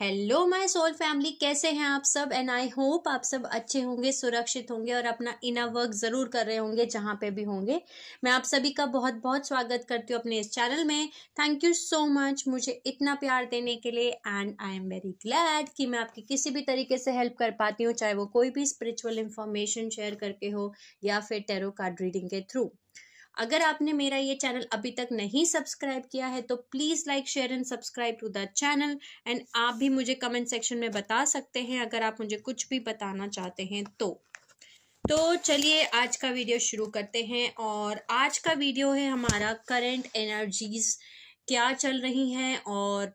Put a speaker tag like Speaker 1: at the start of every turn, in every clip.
Speaker 1: Hello my soul family कैसे हैं आप सब एंड आई होप आप सब अच्छे होंगे सुरक्षित होंगे और अपना इनर वर्क ज़रूर कर रहे होंगे जहां पे भी होंगे मैं आप सभी का बहुत बहुत स्वागत करती हूँ अपने इस चैनल में थैंक यू सो मच मुझे इतना प्यार देने के लिए and I am very glad कि मैं आपकी किसी भी तरीके से हेल्प कर पाती हूँ चाहे वो कोई भी स्पिरिचुअल इन्फॉर्मेशन शेयर करके हो या फिर टेरो कार्ड रीडिंग के थ्रू अगर आपने मेरा ये चैनल अभी तक नहीं सब्सक्राइब किया है तो please like share and subscribe to the channel and आप भी मुझे कमेंट सेक्शन में बता सकते हैं अगर आप मुझे कुछ भी बताना चाहते हैं तो तो चलिए आज का वीडियो शुरू करते हैं और आज का वीडियो है हमारा करंट एनर्जीज क्या चल रही हैं और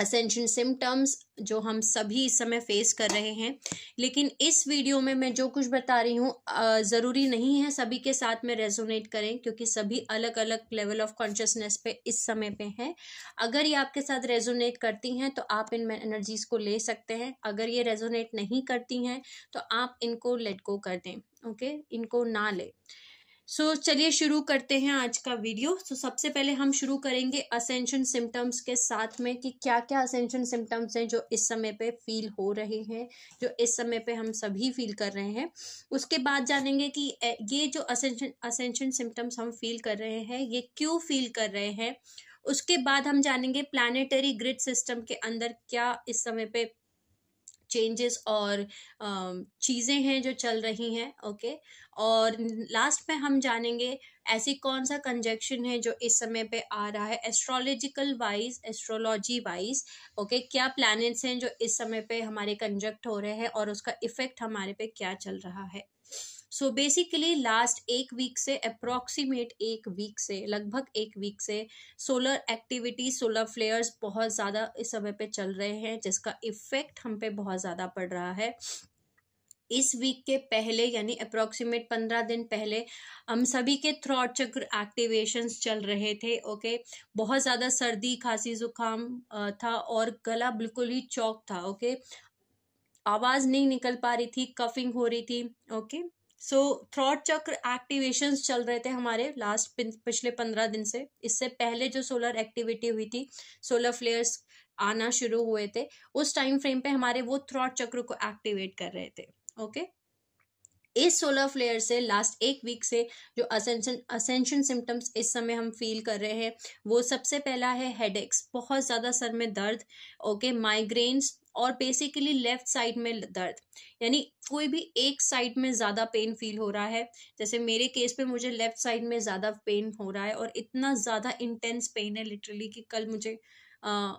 Speaker 1: असेंशन सिम्टम्स जो हम सभी इस समय फेस कर रहे हैं लेकिन इस वीडियो में मैं जो कुछ बता रही हूँ ज़रूरी नहीं है सभी के साथ में रेजोनेट करें क्योंकि सभी अलग अलग लेवल ऑफ कॉन्शियसनेस पे इस समय पे हैं अगर ये आपके साथ रेजोनेट करती हैं तो आप इन एनर्जीज़ को ले सकते हैं अगर ये रेजोनेट नहीं करती हैं तो आप इनको लेट गो कर दें ओके इनको ना लें सो so, चलिए शुरू करते हैं आज का वीडियो सो so, सबसे पहले हम शुरू करेंगे असेंशन सिम्टम्स के साथ में कि क्या क्या असेंशन सिम्टम्स हैं जो इस समय पे फील हो रहे हैं जो इस समय पे हम सभी फील कर रहे हैं उसके बाद जानेंगे कि ये जो असेंशन असेंशन सिम्टम्स हम फील कर रहे हैं ये क्यों फील कर रहे हैं उसके बाद हम जानेंगे प्लानिटरी ग्रिड सिस्टम के अंदर क्या इस समय पे चेंजेस और um, चीज़ें हैं जो चल रही हैं ओके और लास्ट में हम जानेंगे ऐसी कौन सा कंजक्शन है जो इस समय पे आ रहा है astrological wise astrology wise okay क्या प्लैनेट्स हैं जो इस समय पे हमारे कंजक्ट हो रहे हैं और उसका इफेक्ट हमारे पे क्या चल रहा है सो बेसिकली लास्ट एक वीक से अप्रोक्सीमेट एक वीक से लगभग एक वीक से सोलर एक्टिविटी सोलर फ्लेयर्स बहुत ज़्यादा इस समय पे चल रहे हैं जिसका इफ़ेक्ट हम पे बहुत ज़्यादा पड़ रहा है इस वीक के पहले यानी अप्रोक्सीमेट पंद्रह दिन पहले हम सभी के थ्रॉट चक्र एक्टिवेशंस चल रहे थे ओके बहुत ज़्यादा सर्दी खांसी जुकाम था और गला बिल्कुल ही चौक था ओके आवाज़ नहीं निकल पा रही थी कफिंग हो रही थी okay so throat chakra activation चल रहे थे हमारे लास्ट पिछले पंद्रह दिन से इससे पहले जो सोलर एक्टिविटी हुई थी सोलर फ्लेयर्स आना शुरू हुए थे उस टाइम फ्रेम पे हमारे वो थ्रॉट चक्र को एक्टिवेट कर रहे थे ओके इस सोलर फ्लेयर से लास्ट एक वीक से जो असेंशन असेंशन सिम्टम्स इस समय हम फील कर रहे हैं वो सबसे पहला है हेडेक्स बहुत ज़्यादा सर में दर्द ओके माइग्रेन्स और बेसिकली लेफ्ट साइड में दर्द यानी कोई भी एक साइड में ज़्यादा पेन फील हो रहा है जैसे मेरे केस पे मुझे लेफ्ट साइड में ज़्यादा पेन हो रहा है और इतना ज़्यादा इंटेंस पेन है लिटरली कि कल मुझे आ,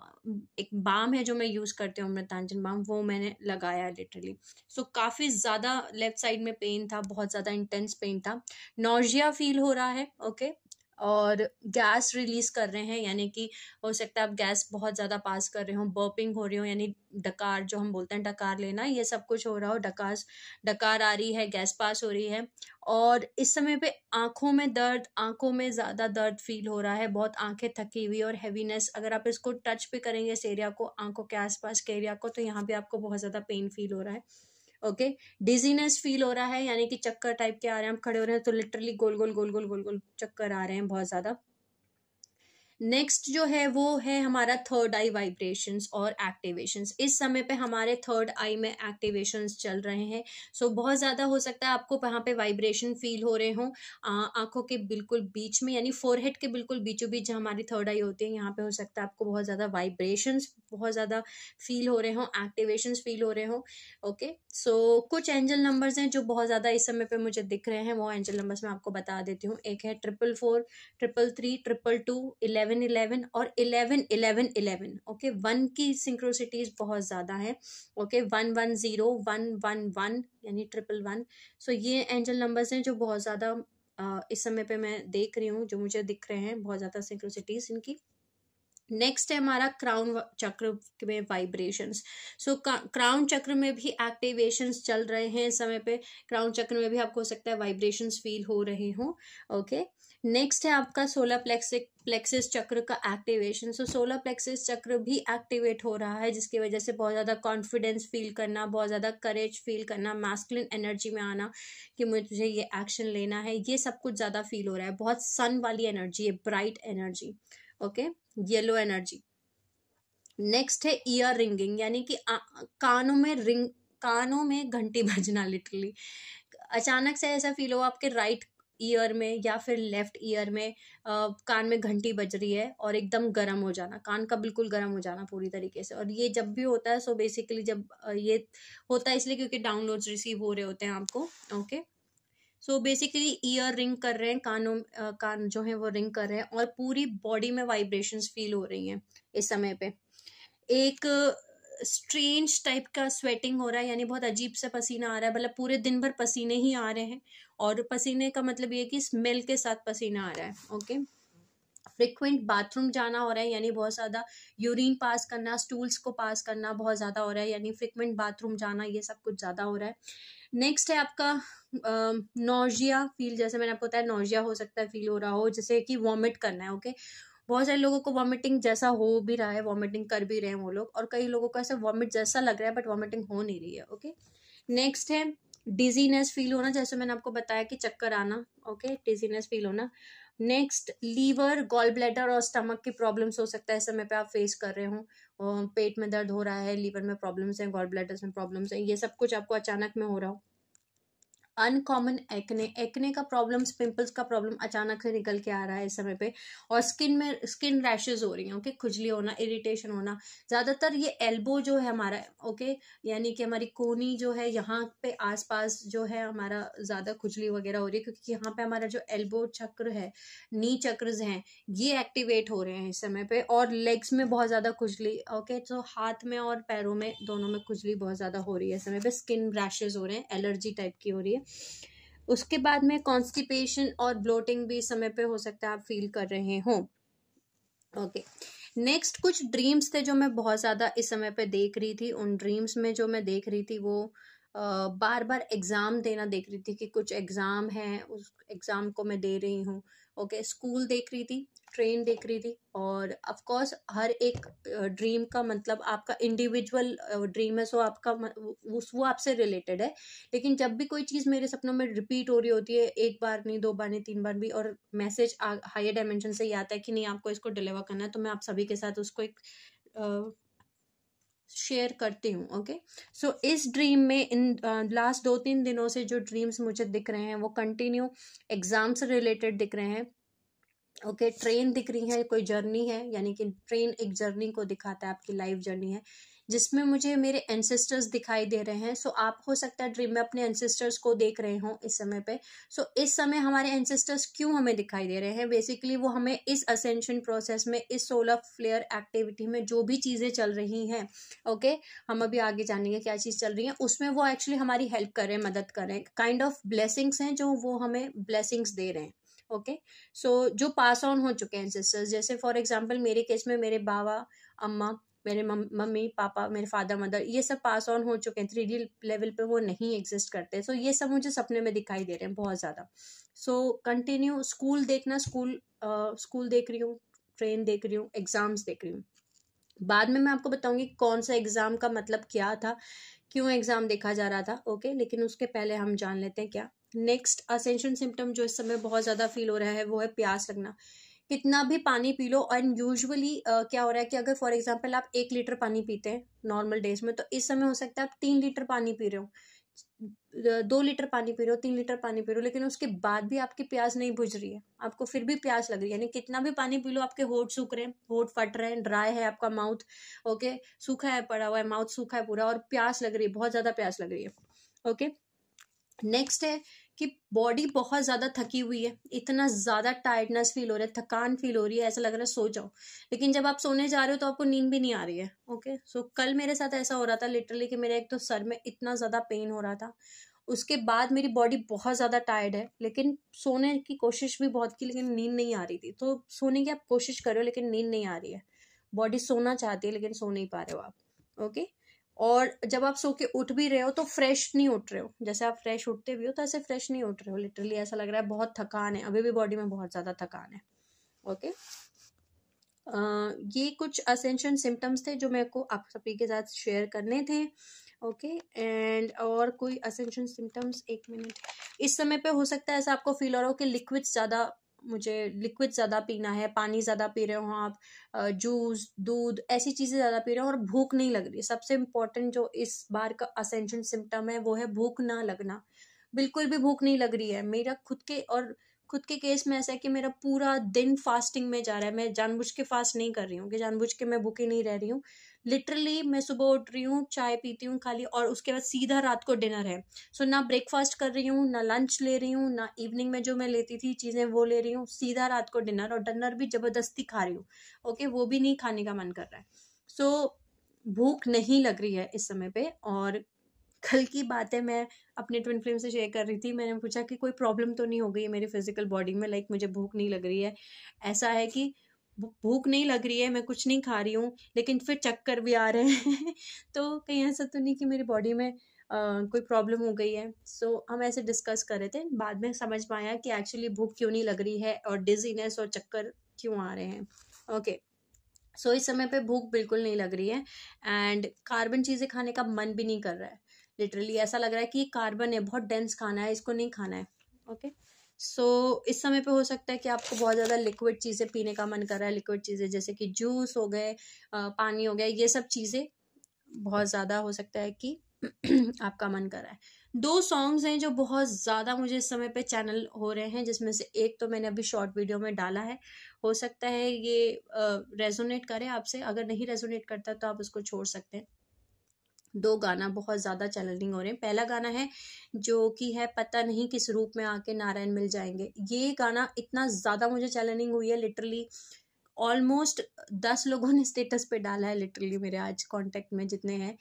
Speaker 1: एक बाम है जो मैं यूज़ करती हूँ अमृतांजन बाम वो मैंने लगाया लिटरली सो so, काफ़ी ज़्यादा लेफ्ट साइड में पेन था बहुत ज़्यादा इंटेंस पेन था नोजिया फील हो रहा है ओके okay? और गैस रिलीज़ कर रहे हैं यानी कि हो सकता है आप गैस बहुत ज़्यादा पास कर रहे हो बर्पिंग हो रही हो यानी डकार जो हम बोलते हैं डकार लेना ये सब कुछ हो रहा हो डकार डकार आ रही है गैस पास हो रही है और इस समय पे आँखों में दर्द आँखों में ज़्यादा दर्द फील हो रहा है बहुत आँखें थकी हुई और हैवीनेस अगर आप इसको टच भी करेंगे इस एरिया को आँखों के आसपास के एरिया को तो यहाँ भी आपको बहुत ज़्यादा पेन फील हो रहा है ओके डिजीनेस फील हो रहा है यानी कि चक्कर टाइप के आ रहे हैं हम खड़े हो रहे हैं तो लिटरली गोल गोल गोल गोल गोल गोल चक्कर आ रहे हैं बहुत ज़्यादा नेक्स्ट जो है वो है हमारा थर्ड आई वाइब्रेशंस और एक्टिवेशंस इस समय पे हमारे थर्ड आई में एक्टिवेशंस चल रहे हैं सो so, बहुत ज़्यादा हो सकता है आपको वहाँ पे वाइब्रेशन फील हो रहे हों आंखों के बिल्कुल बीच में यानी फोरहेड के बिल्कुल बीचों बीच हमारी थर्ड आई होती है यहाँ पे हो सकता है आपको बहुत ज़्यादा वाइब्रेशंस बहुत ज़्यादा फील हो रहे हों एक्टिवेशंस फील हो रहे हों ओके सो कुछ एंजल नंबर्स हैं जो बहुत ज़्यादा इस समय पर मुझे दिख रहे हैं वो एंजल नंबर्स मैं आपको बता देती हूँ एक है triple four triple three triple two eleven eleven eleven और eleven eleven eleven okay one की सिंक्रोसिटीज़ बहुत ज़्यादा है okay one one zero one one one यानी ट्रिपल वन सो ये एंजल नंबर्स हैं जो बहुत ज़्यादा इस समय पे मैं देख रही हूँ जो मुझे दिख रहे हैं बहुत ज़्यादा सिंक्रोसिटीज़ इनकी नेक्स्ट है हमारा क्राउन चक्र में वाइब्रेशंस सो क्राउन चक्र में भी एक्टिवेशंस चल रहे हैं समय पे क्राउन चक्र में भी आपको हो सकता है वाइब्रेशंस फील हो रहे हों ओके okay? नेक्स्ट है आपका सोलर प्लेक्सिक प्लेक्सिस चक्र का एक्टिवेशन सो सोलर प्लेक्सिस चक्र भी एक्टिवेट हो रहा है जिसकी वजह से बहुत ज़्यादा कॉन्फिडेंस फील करना बहुत ज़्यादा करेज फील करना मैस्कुलिन एनर्जी में आना कि मुझे ये एक्शन लेना है ये सब कुछ ज़्यादा फील हो रहा है बहुत सन वाली एनर्जी है bright energy okay yellow energy next है ईयर रिंगिंग यानी कि कानों में रिंग कानों में घंटी बजना लिटरली अचानक से ऐसा फील हो आपके राइट ईयर में या फिर लेफ्ट ईयर में आ, कान में घंटी बज रही है और एकदम गर्म हो जाना कान का बिल्कुल गर्म हो जाना पूरी तरीके से और ये जब भी होता है सो बेसिकली जब ये होता है इसलिए क्योंकि डाउनलोड्स रिसीव हो रहे होते हैं आपको okay so basically ear ring कर रहे हैं कानों आ, कान जो है वो रिंग कर रहे हैं और पूरी बॉडी में वाइब्रेशंस फील हो रही हैं इस समय पे एक स्ट्रेंज टाइप का स्वेटिंग हो रहा है यानी बहुत अजीब से पसीना आ रहा है मतलब पूरे दिन भर पसीने ही आ रहे हैं और पसीने का मतलब ये कि स्मेल के साथ पसीना आ रहा है ओके फ्रिक्वेंट बाथरूम जाना हो रहा है यानी बहुत ज़्यादा यूरिन पास करना स्टूल्स को पास करना बहुत ज़्यादा हो रहा है यानी फ्रिक्वेंट बाथरूम जाना ये सब कुछ ज़्यादा हो रहा है नेक्स्ट है आपका नोजिया फील जैसे मैंने आपको बताया नोजिया हो सकता है फील हो रहा हो जैसे कि वॉमिट करना है ओके okay? बहुत सारे लोगों को वॉमिटिंग जैसा हो भी रहा है वॉमिटिंग कर भी रहे हैं वो लोग और कई लोगों को ऐसा वॉमिट जैसा लग रहा है बट वॉमिटिंग हो नहीं रही है ओके नेक्स्ट है डिजीनेस फील होना जैसे मैंने आपको बताया कि चक्कर आना ओके डिजीनेस फील होना नेक्स्ट लीवर गॉल ब्लैडर और स्टमक की प्रॉब्लम्स हो सकता है इस समय पे आप फेस कर रहे हो पेट में दर्द हो रहा है लीवर में प्रॉब्लम्स हैं गॉल ब्लैडर्स में प्रॉब्लम्स हैं ये सब कुछ आपको अचानक में हो रहा हो अनकॉमन एक्ने एक्ने का प्रॉब्लम्स पिंपल्स का प्रॉब्लम अचानक से निकल के आ रहा है इस समय पे और स्किन में स्किन रैशेज हो रही हैं ओके खुजली होना इरिटेशन होना ज़्यादातर ये एल्बो जो है हमारा ओके यानी कि हमारी कोनी जो है यहाँ पे आसपास जो है हमारा ज़्यादा खुजली वगैरह हो रही है क्योंकि यहाँ पे हमारा जो एल्बो चक्र है नी चक्र हैं ये एक्टिवेट हो रहे हैं इस समय पे और लेग्स में बहुत ज़्यादा खुजली ओके तो हाथ में और पैरों में दोनों में खुजली बहुत ज़्यादा हो रही है इस समय पर स्किन रैशेज हो रहे हैं एलर्जी टाइप की हो रही है उसके बाद में कॉन्स्टिपेशन और ब्लोटिंग भी समय पे हो सकता है आप फील कर रहे हो ओके नेक्स्ट कुछ ड्रीम्स थे जो मैं बहुत ज़्यादा इस समय पे देख रही थी उन ड्रीम्स में जो मैं देख रही थी वो बार बार एग्ज़ाम देना देख रही थी कि कुछ एग्ज़ाम है उस एग्ज़ाम को मैं दे रही हूँ ओके स्कूल देख रही थी ट्रेन देख रही थी और ऑफ कोर्स हर एक ड्रीम का मतलब आपका इंडिविजुअल ड्रीम है सो आपका उस वो आपसे रिलेटेड है लेकिन जब भी कोई चीज़ मेरे सपनों में रिपीट हो रही होती है एक बार नहीं दो बार नहीं तीन बार भी और मैसेज हायर डायमेंशन से ही आता है कि नहीं आपको इसको डिलीवर करना है तो मैं आप सभी के साथ उसको एक शेयर करती हूँ ओके सो इस ड्रीम में इन लास्ट दो तीन दिनों से जो ड्रीम्स मुझे दिख रहे हैं वो कंटिन्यू एग्ज़ाम से रिलेटेड दिख रहे हैं ओके okay, ट्रेन दिख रही है कोई जर्नी है यानी कि ट्रेन एक जर्नी को दिखाता है आपकी लाइफ जर्नी है जिसमें मुझे मेरे एंसेस्टर्स दिखाई दे रहे हैं सो so, आप हो सकता है ड्रीम में अपने एंसेस्टर्स को देख रहे हो इस समय पे सो so, इस समय हमारे एंसेस्टर्स क्यों हमें दिखाई दे रहे हैं बेसिकली वो हमें इस असेंशन प्रोसेस में इस सोलर फ्लेयर एक्टिविटी में जो भी चीज़ें चल रही हैं ओके okay? हम अभी आगे जानेंगे क्या चीज़ चल रही है उसमें वो एक्चुअली हमारी हेल्प कर रहे हैं मदद करें काइंड ऑफ ब्लेसिंग्स हैं जो वो हमें ब्लेसिंग्स दे रहे हैं ओके okay? सो so, जो पास ऑन हो चुके हैं सिस्टर्स जैसे फॉर एग्जाम्पल मेरे केस में मेरे बाबा अम्मा मेरे मम्मी पापा मेरे फादर मदर ये सब पास ऑन हो चुके हैं थ्री डी लेवल पे वो नहीं एग्जिस्ट करते सो so, ये सब मुझे सपने में दिखाई दे रहे हैं बहुत ज़्यादा सो कंटिन्यू स्कूल देखना स्कूल स्कूल uh, देख रही हूँ ट्रेन देख रही हूँ एग्ज़ाम्स देख रही हूँ बाद में मैं आपको बताऊंगी कौन सा एग्ज़ाम का मतलब क्या था क्यों एग्ज़ाम देखा जा रहा था ओके लेकिन उसके पहले हम जान लेते हैं क्या नेक्स्ट असेंशन सिम्टम जो इस समय बहुत ज़्यादा फील हो रहा है वो है प्यास लगना कितना भी पानी पी लो एंड यूजुअली क्या हो रहा है कि अगर फॉर एग्जाम्पल आप एक लीटर पानी पीते हैं नॉर्मल डेज में तो इस समय हो सकता है आप तीन लीटर पानी पी रहे हो दो लीटर पानी पी रहे हो तीन लीटर पानी पी रहे हो लेकिन उसके बाद भी आपकी प्यास नहीं बुझ रही है आपको फिर भी प्यास लग रही है यानी कितना भी पानी पी लो आपके होठ सूख रहे हैं होठ फट रहे हैं ड्राई है आपका माउथ ओके सूखा है पड़ा हुआ है माउथ सूखा है पूरा और प्यास लग रही है बहुत ज़्यादा प्यास लग रही है ओके नेक्स्ट है कि बॉडी बहुत ज़्यादा थकी हुई है इतना ज़्यादा टायर्डनेस फील हो रहा है थकान फील हो रही है ऐसा लग रहा है सो जाओ लेकिन जब आप सोने जा रहे हो तो आपको नींद भी नहीं आ रही है ओके सो so, कल मेरे साथ ऐसा हो रहा था लिटरली कि मेरे एक तो सर में इतना ज़्यादा पेन हो रहा था उसके बाद मेरी बॉडी बहुत ज़्यादा टायर्ड है लेकिन सोने की कोशिश भी बहुत की लेकिन नींद नहीं आ रही थी तो सोने की आप कोशिश करो लेकिन नींद नहीं आ रही है बॉडी सोना चाहती है लेकिन सो नहीं पा रहे हो आप ओके और जब आप सो के उठ भी रहे हो तो फ्रेश नहीं उठ रहे हो जैसे आप फ्रेश उठते भी हो तो ऐसे फ्रेश नहीं उठ रहे हो लिटरली ऐसा लग रहा है बहुत थकान है अभी भी बॉडी में बहुत ज़्यादा थकान है ओके okay? Uh, ये कुछ असेंशन सिम्टम्स थे जो मेरे को आप सभी के साथ शेयर करने थे ओके okay? एंड और कोई असेंशन सिम्टम्स एक मिनट इस समय पे हो सकता है ऐसा आपको फील हो रहा हो कि लिक्विड्स ज़्यादा मुझे लिक्विड ज़्यादा पीना है पानी ज़्यादा पी रहे हो आप जूस दूध ऐसी चीज़ें ज़्यादा पी रहे हो और भूख नहीं लग रही सबसे इम्पॉर्टेंट जो इस बार का असेंशन सिम्टम है वो है भूख ना लगना बिल्कुल भी भूख नहीं लग रही है मेरा खुद के और खुद के केस में ऐसा है कि मेरा पूरा दिन फास्टिंग में जा रहा है मैं जानबूझ के फास्ट नहीं कर रही हूँ कि जानबूझ के मैं भूखी नहीं रह रही हूँ लिटरली मैं सुबह उठ रही हूँ चाय पीती हूँ खाली और उसके बाद सीधा रात को डिनर है सो so, ना ब्रेकफास्ट कर रही हूँ ना लंच ले रही हूँ ना इवनिंग में जो मैं लेती थी चीज़ें वो ले रही हूँ सीधा रात को डिनर और डिनर भी ज़बरदस्ती खा रही हूँ ओके okay, वो भी नहीं खाने का मन कर रहा है सो so, भूख नहीं लग रही है इस समय पर और कल की बातें मैं अपने ट्विन फिल्म से शेयर कर रही थी मैंने पूछा कि कोई प्रॉब्लम तो नहीं हो गई है मेरी फिजिकल बॉडी में लाइक मुझे भूख नहीं लग रही है ऐसा है कि भूख नहीं लग रही है मैं कुछ नहीं खा रही हूँ लेकिन फिर चक्कर भी आ रहे हैं तो कहीं ऐसा तो नहीं कि मेरी बॉडी में Uh, कोई प्रॉब्लम हो गई है सो so, हम ऐसे डिस्कस कर रहे थे बाद में समझ में आया कि एक्चुअली भूख क्यों नहीं लग रही है और डिजीनेस और चक्कर क्यों आ रहे हैं ओके okay. सो so, इस समय पे भूख बिल्कुल नहीं लग रही है एंड कार्बन चीज़ें खाने का मन भी नहीं कर रहा है लिटरली ऐसा लग रहा है कि कार्बन है बहुत डेंस खाना है इसको नहीं खाना है ओके okay? सो so, इस समय पे हो सकता है कि आपको बहुत ज़्यादा लिक्विड चीज़ें पीने का मन कर रहा है लिक्विड चीज़ें जैसे कि जूस हो गए पानी हो गया ये सब चीज़ें बहुत ज़्यादा हो सकता है कि आपका मन कर रहा है दो सॉन्ग्स हैं जो बहुत ज़्यादा मुझे इस समय पे चैनल हो रहे हैं जिसमें से एक तो मैंने अभी शॉर्ट वीडियो में डाला है हो सकता है ये रेजोनेट करे आपसे अगर नहीं रेजोनेट करता तो आप उसको छोड़ सकते हैं दो गाना बहुत ज़्यादा चैलेंजिंग हो रहे हैं पहला गाना है जो कि है पता नहीं किस रूप में आके नारायण मिल जाएंगे ये गाना इतना ज़्यादा मुझे चैलेंजिंग हुई है लिटरली ऑलमोस्ट दस लोगों ने स्टेटस पे डाला है लिटरली मेरे आज कांटेक्ट में जितने हैं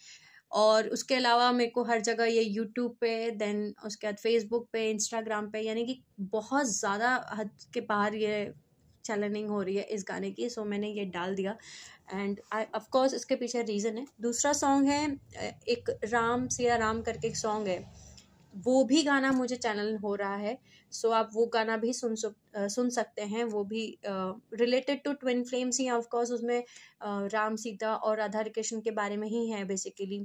Speaker 1: और उसके अलावा मेरे को हर जगह ये यूट्यूब पे देन उसके बाद फेसबुक पे इंस्टाग्राम पे यानी कि बहुत ज़्यादा हद के बाहर ये चैलेंजिंग हो रही है इस गाने की सो मैंने ये डाल दिया एंड आई ऑफकोर्स इसके पीछे रीज़न है दूसरा सॉन्ग है एक राम सिया राम करके एक सॉन्ग है वो भी गाना मुझे चैनल हो रहा है सो so, आप वो गाना भी सुन सुन सकते हैं वो भी रिलेटेड टू ट्विन फ्लेम्स ही ऑफ कोर्स उसमें uh, राम सीता और राधा कृष्ण के बारे में ही है बेसिकली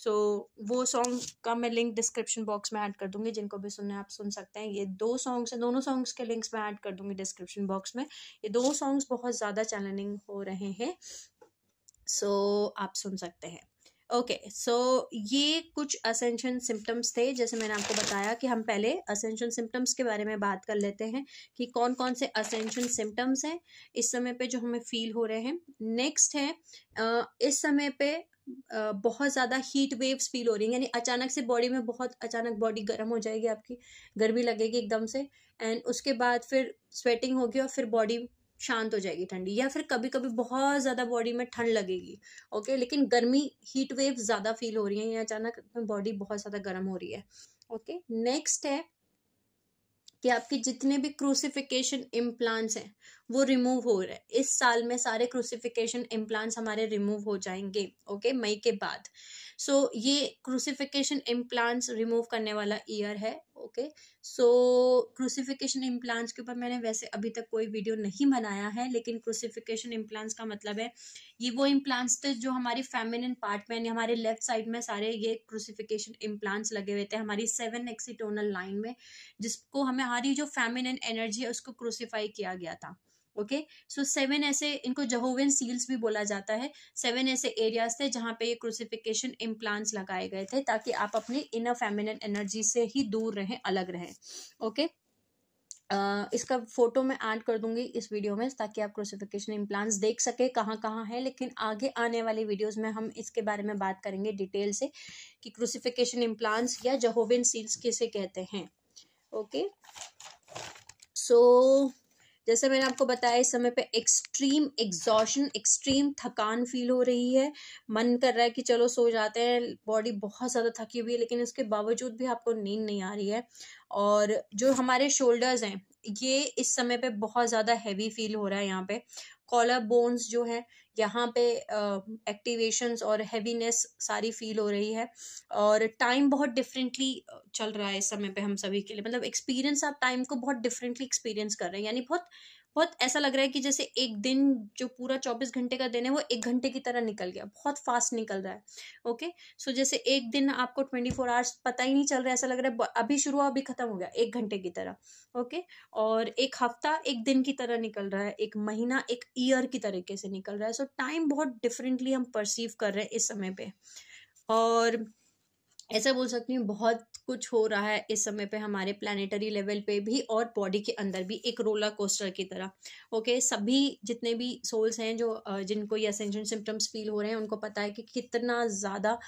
Speaker 1: सो so, वो सॉन्ग का मैं लिंक डिस्क्रिप्शन बॉक्स में ऐड कर दूंगी जिनको भी सुनना है आप सुन सकते हैं ये दो सॉन्ग्स हैं दोनों सॉन्ग्स के लिंक्स मैं ऐड कर दूंगी डिस्क्रिप्शन बॉक्स में ये दो सॉन्ग्स बहुत ज़्यादा चैलेंजिंग हो रहे हैं सो so, आप सुन सकते हैं ओके okay, सो so ये कुछ असेंशन सिम्टम्स थे जैसे मैंने आपको बताया कि हम पहले असेंशन सिम्टम्स के बारे में बात कर लेते हैं कि कौन कौन से असेंशन सिम्टम्स हैं इस समय पे जो हमें फील हो रहे हैं नेक्स्ट है इस समय पे बहुत ज़्यादा हीट वेव्स फील हो रही हैं यानी अचानक से बॉडी में बहुत अचानक बॉडी गर्म हो जाएगी आपकी गर्मी लगेगी एकदम से एंड उसके बाद फिर स्वेटिंग होगी और फिर बॉडी शांत हो जाएगी ठंडी या फिर कभी कभी बहुत ज़्यादा बॉडी में ठंड लगेगी ओके लेकिन गर्मी हीट वेव ज़्यादा फील हो रही है या अचानक बॉडी बहुत ज़्यादा गर्म हो रही है ओके नेक्स्ट है कि आपके जितने भी क्रूसिफिकेशन इम्प्लांट्स हैं वो रिमूव हो रहे हैं इस साल में सारे क्रूसिफिकेशन इम्प्लांट्स हमारे रिमूव हो जाएंगे ओके मई के बाद सो so, ये क्रूसिफिकेशन इम्प्लांट्स रिमूव करने वाला ईयर है ओके सो क्रूसिफिकेशन इम्प्लांट्स के ऊपर मैंने वैसे अभी तक कोई वीडियो नहीं बनाया है लेकिन क्रूसिफिकेशन इम्प्लांट्स का मतलब है ये वो इम्प्लांट्स थे जो हमारी फेमिनिन पार्ट में यानी हमारे लेफ्ट साइड में सारे ये क्रूसिफिकेशन इम्प्लांट्स लगे हुए थे हमारी सेवन एक्सीटोनल लाइन में जिसको हमें हमारी जो फेमिनिन एनर्जी है उसको क्रूसीफाई किया गया था ओके सो सेवन ऐसे इनको जहोवेन सील्स भी बोला जाता है सेवन ऐसे एरियाज थे जहाँ पे ये क्रूसिफिकेशन इम्प्लांट्स लगाए गए थे ताकि आप अपनी इनर फेमिनिन एनर्जी से ही दूर रहें अलग रहें ओके Uh, इसका फोटो मैं ऐड कर दूंगी इस वीडियो में ताकि आप क्रोसिफिकेशन इम्प्लांट्स देख सके कहाँ कहाँ है लेकिन आगे आने वाले वीडियोस में हम इसके बारे में बात करेंगे डिटेल से कि क्रोसिफिकेशन इम्प्लांट्स या जहोविन सील्स किसे कहते हैं ओके सो जैसे मैंने आपको बताया इस समय पे एक्सट्रीम एग्जॉशन एक्सट्रीम थकान फील हो रही है मन कर रहा है कि चलो सो जाते हैं बॉडी बहुत ज़्यादा थकी हुई है लेकिन इसके बावजूद भी आपको नींद नहीं आ रही है और जो हमारे शोल्डर्स हैं ये इस समय पे बहुत ज़्यादा हैवी फील हो रहा है यहाँ पे कॉलर बोन्स जो है यहाँ पे एक्टिवेशंस और हैवीनेस सारी फील हो रही है और टाइम बहुत डिफरेंटली चल रहा है इस समय पे हम सभी के लिए मतलब एक्सपीरियंस आप टाइम को बहुत डिफरेंटली एक्सपीरियंस कर रहे हैं यानी बहुत बहुत ऐसा लग रहा है कि जैसे एक दिन जो पूरा चौबीस घंटे का दिन है वो एक घंटे की तरह निकल गया बहुत फास्ट निकल रहा है ओके सो जैसे एक दिन आपको ट्वेंटी फोर आवर्स पता ही नहीं चल रहा है ऐसा लग रहा है अभी शुरू हुआ अभी खत्म हो गया एक घंटे की तरह ओके और एक हफ्ता एक दिन की तरह निकल रहा है एक महीना एक ईयर की तरीके से निकल रहा है सो टाइम बहुत डिफरेंटली हम परसीव कर रहे हैं इस समय पर और ऐसा बोल सकती हूँ बहुत कुछ हो रहा है इस समय पे हमारे प्लानिटरी लेवल पे भी और बॉडी के अंदर भी एक रोलर कोस्टर की तरह ओके सभी जितने भी सोल्स हैं जो जिनको ये असेंशन सिम्टम्स फील हो रहे हैं उनको पता है कि कितना ज़्यादा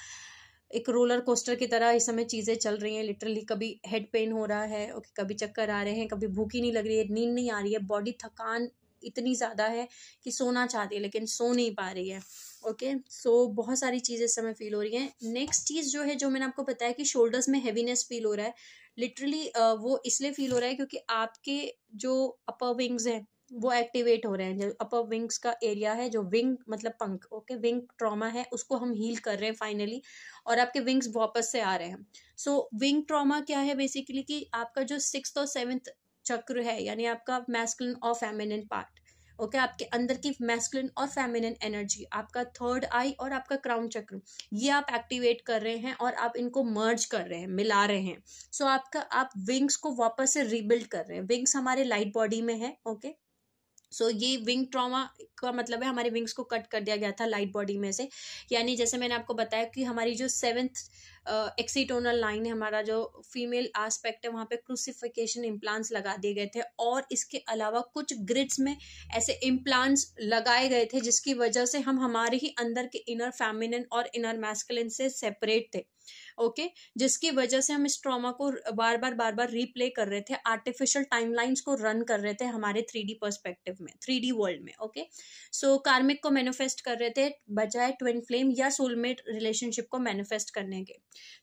Speaker 1: एक रोलर कोस्टर की तरह इस समय चीज़ें चल रही हैं लिटरली कभी हेड पेन हो रहा है ओके कभी चक्कर आ रहे हैं कभी भूखी नहीं लग रही है नींद नहीं आ रही है बॉडी थकान इतनी ज़्यादा है कि सोना चाहती है लेकिन सो नहीं पा रही है ओके सो बहुत सारी चीज़ें इस समय फील हो रही हैं नेक्स्ट चीज़ जो है जो मैंने आपको बताया कि शोल्डर्स में हैवीनेस फील हो रहा है लिटरली uh, वो इसलिए फील हो रहा है क्योंकि आपके जो अपर विंग्स हैं वो एक्टिवेट हो रहे हैं जो अपर विंग्स का एरिया है जो विंग मतलब पंख ओके विंग ट्रॉमा है उसको हम हील कर रहे हैं फाइनली और आपके विंग्स वापस से आ रहे हैं सो विंग ट्रॉमा क्या है बेसिकली कि आपका जो सिक्स और सेवन्थ चक्र है यानी आपका मैस्कुलिन और फेमिनिन पार्ट ओके okay, आपके अंदर की मैस्कुलिन और फेमिनिन एनर्जी आपका थर्ड आई और आपका क्राउन चक्र ये आप एक्टिवेट कर रहे हैं और आप इनको मर्ज कर रहे हैं मिला रहे हैं सो so, आपका आप विंग्स को वापस से रिबिल्ड कर रहे हैं विंग्स हमारे लाइट बॉडी में है ओके okay? सो so, ये विंग ट्रॉमा का मतलब है हमारे विंग्स को कट कर दिया गया था लाइट बॉडी में से यानी जैसे मैंने आपको बताया कि हमारी जो सेवेंथ एक्सीटोनल लाइन है हमारा जो फीमेल आस्पेक्ट है वहाँ पे क्रूसिफिकेशन इम्प्लांट्स लगा दिए गए थे और इसके अलावा कुछ ग्रिड्स में ऐसे इम्प्लांट्स लगाए गए थे जिसकी वजह से हम हमारे ही अंदर के इनर फेमिनिन और इनर मैस्कुलिन से सेपरेट थे ओके जिसकी वजह से हम इस ट्रॉमा को बार बार बार बार रीप्ले कर रहे थे आर्टिफिशियल टाइमलाइंस को रन कर रहे थे हमारे थ्री डी परस्पेक्टिव में थ्री डी वर्ल्ड में ओके सो कार्मिक को मैनिफेस्ट कर रहे थे बजाय ट्विन फ्लेम या सोलमेट रिलेशनशिप को मैनिफेस्ट करने के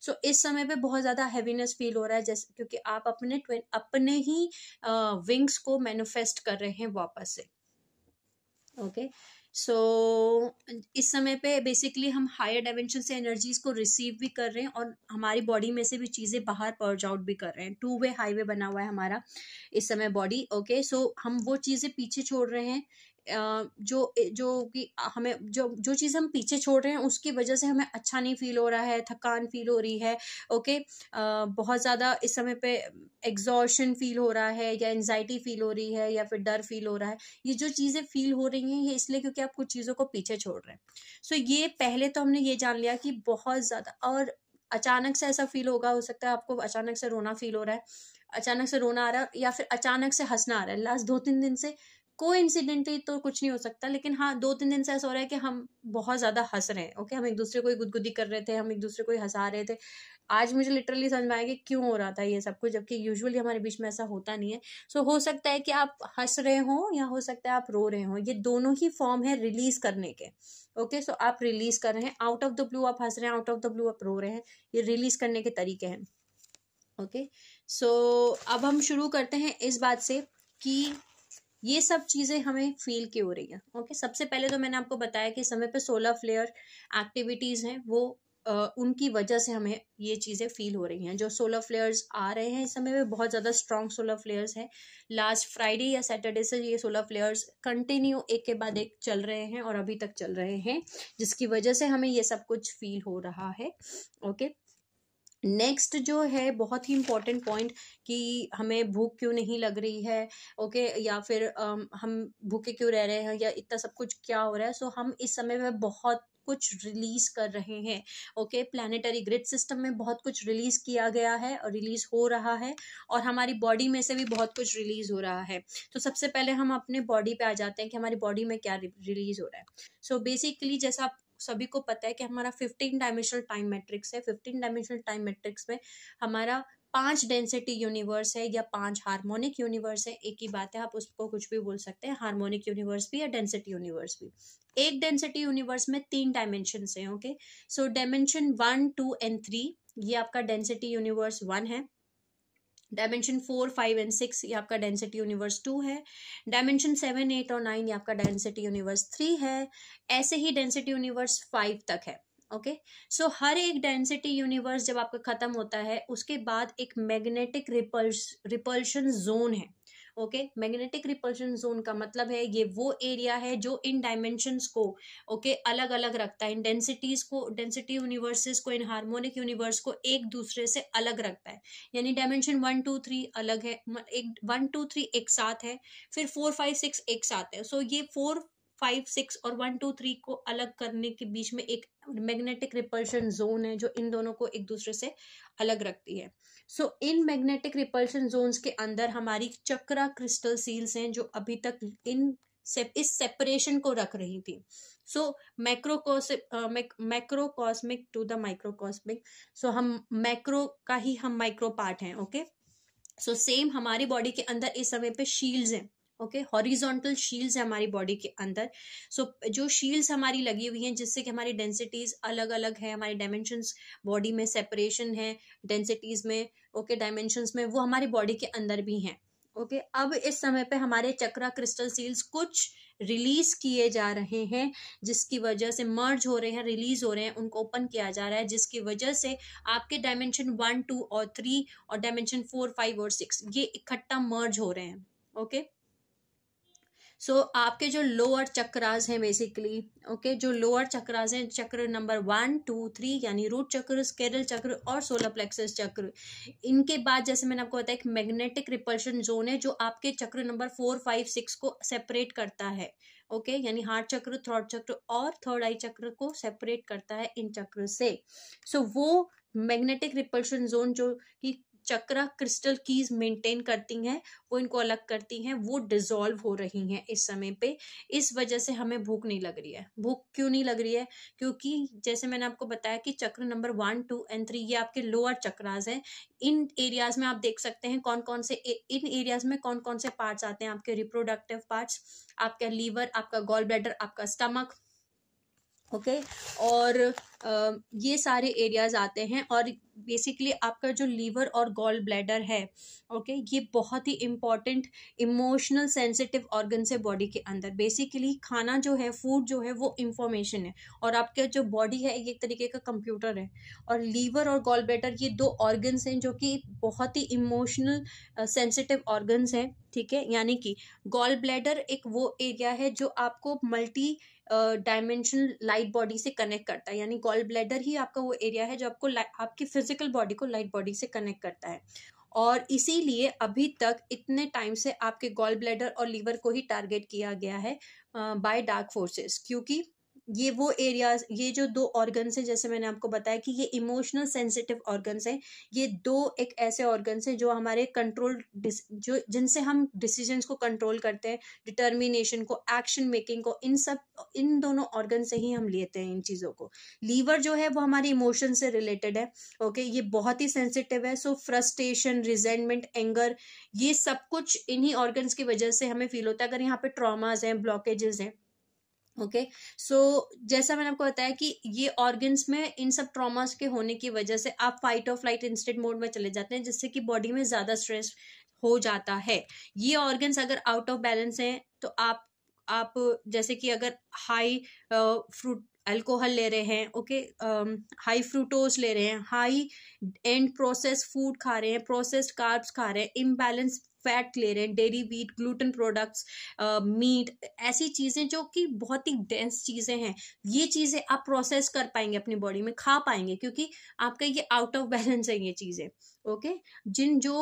Speaker 1: सो so, इस समय पे बहुत ज़्यादा हैवीनेस फील हो रहा है जैसे क्योंकि आप अपने ट्विन अपने ही विंग्स को मैनिफेस्ट कर रहे हैं वापस से ओके okay? सो so, इस समय पे बेसिकली हम हायर डायमेंशन से एनर्जीज को रिसीव भी कर रहे हैं और हमारी बॉडी में से भी चीज़ें बाहर पर्ज आउट भी कर रहे हैं टू वे हाईवे बना हुआ है हमारा इस समय बॉडी ओके सो हम वो चीज़ें पीछे छोड़ रहे हैं जो जो कि हमें जो जो चीज़ हम पीछे छोड़ रहे हैं उसकी वजह से हमें अच्छा नहीं फील हो रहा है थकान फील हो रही है ओके बहुत ज़्यादा इस समय पे एग्जॉशन फील हो रहा है या एनजाइटी फील हो रही है या फिर डर फील हो रहा है ये जो चीज़ें फील हो रही हैं ये इसलिए क्योंकि आप कुछ चीज़ों को पीछे छोड़ रहे हैं सो so, ये पहले तो हमने ये जान लिया कि बहुत ज़्यादा और अचानक से ऐसा फील होगा हो सकता है आपको अचानक से रोना फील हो रहा है अचानक से रोना आ रहा है या फिर अचानक से हंसना आ रहा है लास्ट दो तीन दिन से को इंसिडेंटली तो कुछ नहीं हो सकता लेकिन हाँ दो तीन दिन से ऐसा हो रहा है कि हम बहुत ज़्यादा हंस रहे हैं ओके हम एक दूसरे को गुदगुदी कर रहे थे हम एक दूसरे को हंसा रहे थे आज मुझे लिटरली समझ में आया कि क्यों हो रहा था ये सब कुछ जबकि यूजुअली हमारे बीच में ऐसा होता नहीं है सो so, हो सकता है कि आप हंस रहे हो या हो सकता है आप रो रहे हो ये दोनों ही फॉर्म है रिलीज करने के ओके okay? सो so, आप रिलीज कर रहे हैं आउट ऑफ द ब्लू आप हंस रहे हैं आउट ऑफ द ब्लू आप रो रहे हैं ये रिलीज करने के तरीके हैं ओके okay? सो so, अब हम शुरू करते हैं इस बात से कि ये सब चीज़ें हमें फील की हो रही है ओके सबसे पहले तो मैंने आपको बताया कि समय पर सोलर फ्लेयर एक्टिविटीज़ हैं वो Uh, उनकी वजह से हमें ये चीज़ें फील हो रही हैं जो सोलर फ्लेयर्स आ रहे हैं इस समय में बहुत ज़्यादा स्ट्रॉन्ग सोलर फ्लेयर्स हैं लास्ट फ्राइडे या सैटरडे से ये सोलर फ्लेयर्स कंटिन्यू एक के बाद एक चल रहे हैं और अभी तक चल रहे हैं जिसकी वजह से हमें ये सब कुछ फील हो रहा है ओके okay? नेक्स्ट जो है बहुत ही इम्पॉर्टेंट पॉइंट कि हमें भूख क्यों नहीं लग रही है ओके या फिर um, हम भूखे क्यों रह रहे हैं या इतना सब कुछ क्या हो रहा है सो हम इस समय में बहुत कुछ रिलीज कर रहे हैं ओके प्लानिटरी ग्रिड सिस्टम में बहुत कुछ रिलीज किया गया है और रिलीज हो रहा है और हमारी बॉडी में से भी बहुत कुछ रिलीज हो रहा है तो सबसे पहले हम अपने बॉडी पे आ जाते हैं कि हमारी बॉडी में क्या रिलीज हो रहा है सो so बेसिकली जैसा आप सभी को पता है कि हमारा फिफ्टीन डायमेंशनल टाइम मैट्रिक्स है फिफ्टीन डायमेंशनल टाइम मैट्रिक्स में हमारा पांच डेंसिटी यूनिवर्स है या पांच हार्मोनिक यूनिवर्स है एक ही बात है आप उसको कुछ भी बोल सकते हैं हार्मोनिक यूनिवर्स भी या डेंसिटी यूनिवर्स भी एक डेंसिटी यूनिवर्स में तीन डायमेंशन है okay so dimension one two and three ये आपका डेंसिटी यूनिवर्स वन है dimension four five and six ये आपका डेंसिटी यूनिवर्स टू है डायमेंशन सेवन एट और नाइन ये आपका डेंसिटी यूनिवर्स थ्री है ऐसे ही डेंसिटी यूनिवर्स फाइव तक है ओके okay? सो so, हर एक डेंसिटी यूनिवर्स जब आपका खत्म होता है उसके बाद एक मैग्नेटिक रिपल्स रिपल्शन जोन है ओके मैग्नेटिक रिपल्शन जोन का मतलब है ये वो एरिया है जो इन डायमेंशंस को ओके okay, अलग अलग रखता है इन डेंसिटीज को डेंसिटी यूनिवर्सेस को इन हार्मोनिक यूनिवर्स को एक दूसरे से अलग रखता है यानी डायमेंशन वन टू थ्री अलग है एक वन टू थ्री एक साथ है फिर फोर फाइव सिक्स एक साथ है सो so ये फोर फाइव सिक्स और वन टू थ्री को अलग करने के बीच में एक मैग्नेटिक रिपल्शन जोन है जो इन दोनों को एक दूसरे से अलग रखती है सो so, इन मैग्नेटिक रिपल्शन जोन्स के अंदर हमारी चक्रा क्रिस्टल सील्स हैं जो अभी तक इन से, इस सेपरेशन को रख रही थी so macrocosm macrocosmic to the microcosmic so हम मैक्रो का ही हम माइक्रो पार्ट हैं ओके सो सेम हमारी बॉडी के अंदर इस समय पे शील्ड्स हैं ओके हॉरिजॉन्टल शील्ड्स है हमारी बॉडी के अंदर सो so, जो शील्ड्स हमारी लगी हुई हैं जिससे कि हमारी डेंसिटीज अलग अलग है हमारे डायमेंशंस बॉडी में सेपरेशन है डेंसिटीज में ओके okay, डायमेंशंस में वो हमारी बॉडी के अंदर भी हैं ओके okay, अब इस समय पे हमारे चक्रा क्रिस्टल सील्स कुछ रिलीज किए जा रहे हैं जिसकी वजह से मर्ज हो रहे हैं रिलीज हो रहे हैं उनको ओपन किया जा रहा है जिसकी वजह से आपके डायमेंशन वन टू और थ्री और डायमेंशन फोर फाइव और सिक्स ये इकट्ठा मर्ज हो रहे हैं ओके okay? सो so, आपके जो लोअर चक्रास हैं बेसिकली ओके जो लोअर चक्रास हैं chakra number one two three यानी रूट चक्र स्केरल चक्र और सोलर प्लेक्सस चक्र इनके बाद जैसे मैंने आपको बताया एक मैग्नेटिक रिपल्शन जोन है जो आपके chakra number four five six को सेपरेट करता है ओके okay, यानी हार्ट चक्र थ्रॉड चक्र और थर्ड आई चक्र को सेपरेट करता है इन चक्र से सो so, वो मैग्नेटिक रिपल्शन जोन जो कि चक्रा क्रिस्टल कीज मेंटेन करती हैं वो इनको अलग करती हैं वो डिजोल्व हो रही हैं इस समय पे इस वजह से हमें भूख नहीं लग रही है भूख क्यों नहीं लग रही है क्योंकि जैसे मैंने आपको बताया कि chakra number one two and three ये आपके लोअर चक्राज हैं इन एरियाज में आप देख सकते हैं कौन कौन से इन एरियाज में कौन कौन से पार्ट्स आते हैं आपके रिप्रोडक्टिव पार्ट्स आपका लीवर आपका गॉल ब्लैडर आपका स्टमक ओके okay? और ये सारे एरियाज आते हैं और बेसिकली आपका जो लीवर और गॉल ब्लैडर है ओके okay? ये बहुत ही इम्पॉर्टेंट इमोशनल सेंसिटिव ऑर्गन से बॉडी के अंदर बेसिकली खाना जो है फूड जो है वो इंफॉर्मेशन है और आपके जो बॉडी है ये एक तरीके का कंप्यूटर है और लीवर और गॉल ब्लैडर ये दो ऑर्गन्स हैं जो कि बहुत ही इमोशनल सेंसिटिव ऑर्गन्स हैं ठीक है यानी कि गॉल ब्लैडर एक वो एरिया है जो आपको मल्टी डायमेंशनल लाइट बॉडी से कनेक्ट करता है यानी गॉल ब्लैडर ही आपका वो एरिया है जो आपको आपकी फिजिकल बॉडी को लाइट बॉडी से कनेक्ट करता है और इसीलिए अभी तक इतने टाइम से आपके गॉल ब्लैडर और लीवर को ही टारगेट किया गया है बाय डार्क फोर्सेस क्योंकि ये वो एरियाज ये जो दो ऑर्गन्स हैं जैसे मैंने आपको बताया कि ये इमोशनल सेंसिटिव ऑर्गन्स हैं ये दो एक ऐसे ऑर्गन्स हैं जो हमारे कंट्रोल जो जिनसे हम डिसीजंस को कंट्रोल करते हैं डिटर्मिनेशन को एक्शन मेकिंग को इन सब इन दोनों ऑर्गन से ही हम लेते हैं इन चीज़ों को लीवर जो है वो हमारे इमोशन से रिलेटेड है ओके ये बहुत ही सेंसिटिव है सो फ्रस्ट्रेशन रिजेंटमेंट एंगर ये सब कुछ इन्हीं ऑर्गन्स की वजह से हमें फील होता है अगर यहाँ पे ट्रामाज हैं ब्लॉकेजेस हैं ओके okay? सो so, जैसा मैंने आपको बताया कि ये ऑर्गन्स में इन सब ट्रॉमास के होने की वजह से आप fight of flight instant mode में चले जाते हैं जिससे कि बॉडी में ज़्यादा स्ट्रेस हो जाता है ये ऑर्गन्स अगर आउट ऑफ बैलेंस हैं तो आप आप जैसे कि अगर हाई फ्रूट अल्कोहल ले रहे हैं ओके हाई फ्रूटोज ले रहे हैं हाई एंड प्रोसेस फूड खा रहे हैं प्रोसेस्ड कार्ब्स खा रहे हैं इम्बैलेंस फैट ले रहे हैं dairy wheat gluten products meat ऐसी चीज़ें जो कि बहुत ही डेंस चीज़ें हैं ये चीज़ें आप प्रोसेस कर पाएंगे अपनी बॉडी में खा पाएंगे क्योंकि आपका ये आउट ऑफ बैलेंस है ये चीज़ें ओके जिन जो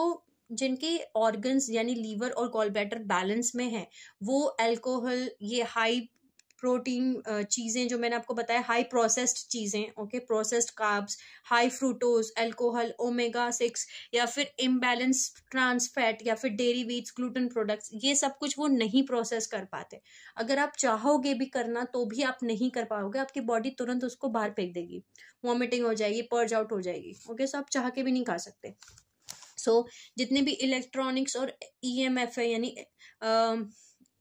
Speaker 1: जिनके ऑर्गन्स यानी लीवर और गॉल बैटर बैलेंस में हैं वो अल्कोहल ये हाई प्रोटीन uh, चीज़ें जो मैंने आपको बताया हाई प्रोसेस्ड चीज़ें okay processed carbs high fructose alcohol omega six या फिर इम्बेलेंस ट्रांस फैट या फिर डेरी वीट्स ग्लूटेन प्रोडक्ट्स ये सब कुछ वो नहीं प्रोसेस कर पाते अगर आप चाहोगे भी करना तो भी आप नहीं कर पाओगे आपकी बॉडी तुरंत उसको बाहर फेंक देगी वॉमिटिंग हो जाएगी पर्ज आउट हो जाएगी ओके सो आप चाह के भी नहीं खा सकते सो so, जितने भी इलेक्ट्रॉनिक्स और ई एम एफ है यानी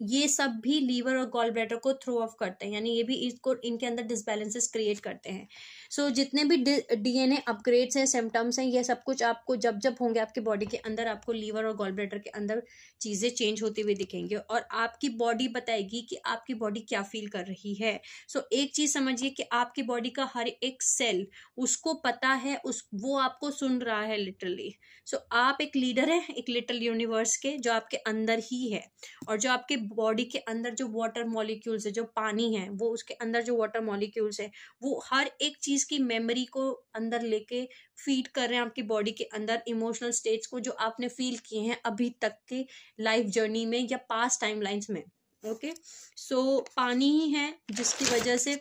Speaker 1: ये सब भी लीवर और गॉल ब्लैडर को थ्रो ऑफ करते हैं यानी ये भी इसको इनके अंदर डिसबैलेंसेस क्रिएट करते हैं सो so, जितने भी डीएनए अपग्रेड्स हैं सिम्टम्स हैं ये सब कुछ आपको जब जब होंगे आपके बॉडी के अंदर आपको लीवर और गॉल ब्लैडर के अंदर चीज़ें चेंज होते हुए दिखेंगे और आपकी बॉडी बताएगी कि आपकी बॉडी क्या फील कर रही है सो so, एक चीज़ समझिए कि आपकी बॉडी का हर एक सेल उसको पता है उस वो आपको सुन रहा है लिटरली सो so, आप एक लीडर हैं एक लिटल यूनिवर्स के जो आपके अंदर ही है और जो आपके बॉडी के अंदर जो वाटर मॉलिक्यूल्स है जो पानी है वो उसके अंदर जो वाटर मॉलिक्यूल्स है वो हर एक चीज़ की मेमोरी को अंदर लेके फीड कर रहे हैं आपकी बॉडी के अंदर इमोशनल स्टेट्स को जो आपने फील किए हैं अभी तक के लाइफ जर्नी में या पास टाइम में ओके okay? सो so, पानी ही है जिसकी वजह से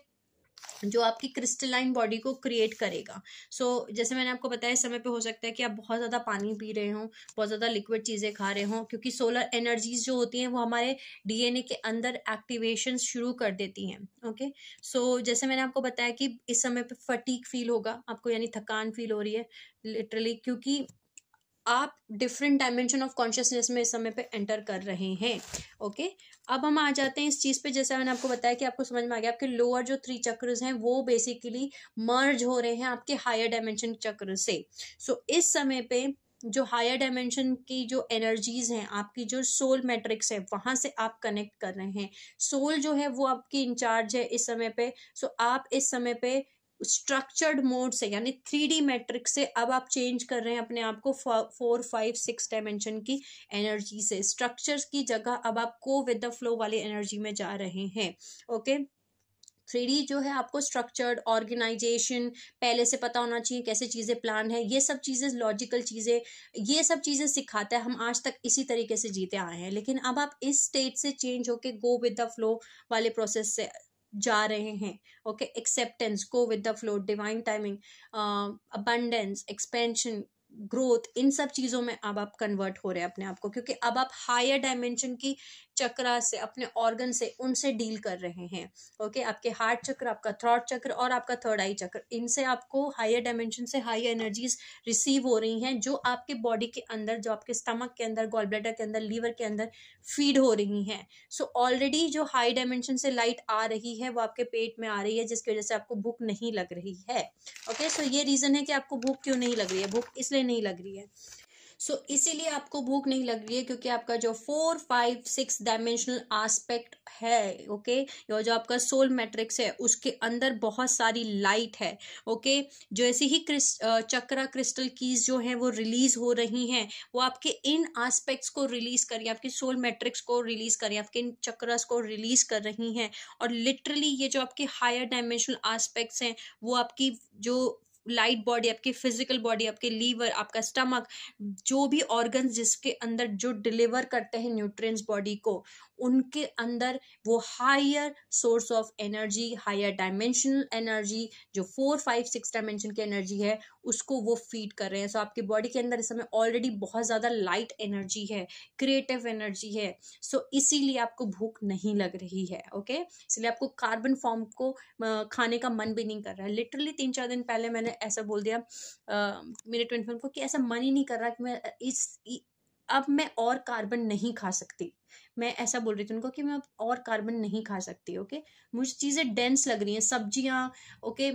Speaker 1: जो आपकी क्रिस्टलाइन बॉडी को क्रिएट करेगा सो so, जैसे मैंने आपको बताया इस समय पे हो सकता है कि आप बहुत ज़्यादा पानी पी रहे हों बहुत ज़्यादा लिक्विड चीज़ें खा रहे हों क्योंकि सोलर एनर्जीज जो होती हैं वो हमारे डीएनए के अंदर एक्टिवेशन शुरू कर देती हैं ओके सो जैसे मैंने आपको बताया कि इस समय पर फटीक फील होगा आपको यानी थकान फील हो रही है लिटरली क्योंकि आप डिफरेंट डायमेंशन ऑफ कॉन्शियसनेस में इस समय पे एंटर कर रहे हैं ओके अब हम आ जाते हैं इस चीज़ पे जैसे मैंने आपको बताया कि आपको समझ में आ गया आपके लोअर जो थ्री चक्रस हैं वो बेसिकली मर्ज हो रहे हैं आपके हायर डायमेंशन चक्र से सो so, इस समय पे जो हायर डायमेंशन की जो एनर्जीज हैं आपकी जो सोल मैट्रिक्स है वहां से आप कनेक्ट कर रहे हैं सोल जो है वो आपकी इंचार्ज है इस समय पे सो so आप इस समय पे स्ट्रक्चर्ड मोड से यानी थ्री डी मैट्रिक से अब आप चेंज कर रहे हैं अपने आप को फोर फाइव सिक्स डायमेंशन की एनर्जी से स्ट्रक्चर की जगह अब आप को विद द फ्लो वाली एनर्जी में जा रहे हैं ओके थ्री थ्री जो है आपको स्ट्रक्चर्ड ऑर्गेनाइजेशन पहले से पता होना चाहिए कैसे चीज़ें प्लान है ये सब चीज़ें लॉजिकल चीज़ें ये सब चीज़ें सिखाता है हम आज तक इसी तरीके से जीते आए हैं लेकिन अब आप इस स्टेट से चेंज होके गो विद द फ्लो वाले प्रोसेस से जा रहे हैं okay acceptance go with the flow divine timing abundance expansion growth इन सब चीज़ों में अब आप कन्वर्ट हो रहे हैं अपने आप को क्योंकि अब आप हायर डायमेंशन की चक्रा से अपने ऑर्गन से उनसे डील कर रहे हैं ओके आपके हार्ट चक्र आपका थ्रॉट चक्र और आपका थर्ड आई चक्र इनसे आपको हायर डायमेंशन से हाई एनर्जीज रिसीव हो रही हैं जो आपके बॉडी के अंदर जो आपके स्टमक के अंदर गॉल ब्लेडर के अंदर लीवर के अंदर फीड हो रही हैं सो ऑलरेडी जो हाई डायमेंशन से लाइट आ रही है वो आपके पेट में आ रही है जिसकी वजह से आपको भूख नहीं लग रही है ओके okay? सो so ये रीज़न है कि आपको भूख क्यों नहीं लग रही है भूख इसलिए नहीं लग रही है सो so, इसीलिए आपको भूख नहीं लग रही है क्योंकि आपका जो four five six dimensional aspect है ओके okay? जो आपका सोल मैट्रिक्स है उसके अंदर बहुत सारी लाइट है ओके okay? जैसे ही क्रिस्ट, चक्रा क्रिस्टल कीज जो है वो रिलीज हो रही हैं वो आपके इन आस्पेक्ट्स को रिलीज करिए आपके सोल मैट्रिक्स को रिलीज करिए आपके इन चक्रास को रिलीज कर रही हैं और लिटरली ये जो आपके हायर डायमेंशनल आस्पेक्ट्स हैं वो आपकी जो लाइट बॉडी आपके फिजिकल बॉडी आपके लीवर आपका स्टमक जो भी ऑर्गन जिसके अंदर जो डिलीवर करते हैं न्यूट्रिएंट्स बॉडी को उनके अंदर वो higher source of energy higher dimensional energy जो फोर फाइव सिक्स डायमेंशन की एनर्जी है उसको वो फीड कर रहे हैं सो so, आपकी बॉडी के अंदर इस समय ऑलरेडी बहुत ज़्यादा लाइट एनर्जी है क्रिएटिव एनर्जी है सो so, इसीलिए आपको भूख नहीं लग रही है ओके इसलिए आपको कार्बन फॉर्म को खाने का मन भी नहीं कर रहा है लिटरली तीन चार दिन पहले मैंने ऐसा बोल दिया आ, मेरे ट्विन फिल्म को कि ऐसा मन ही नहीं कर रहा कि मैं इस अब मैं और कार्बन नहीं खा सकती मैं ऐसा बोल रही थी उनको कि मैं अब और कार्बन नहीं खा सकती ओके मुझे चीज़ें डेंस लग रही हैं सब्जियाँ ओके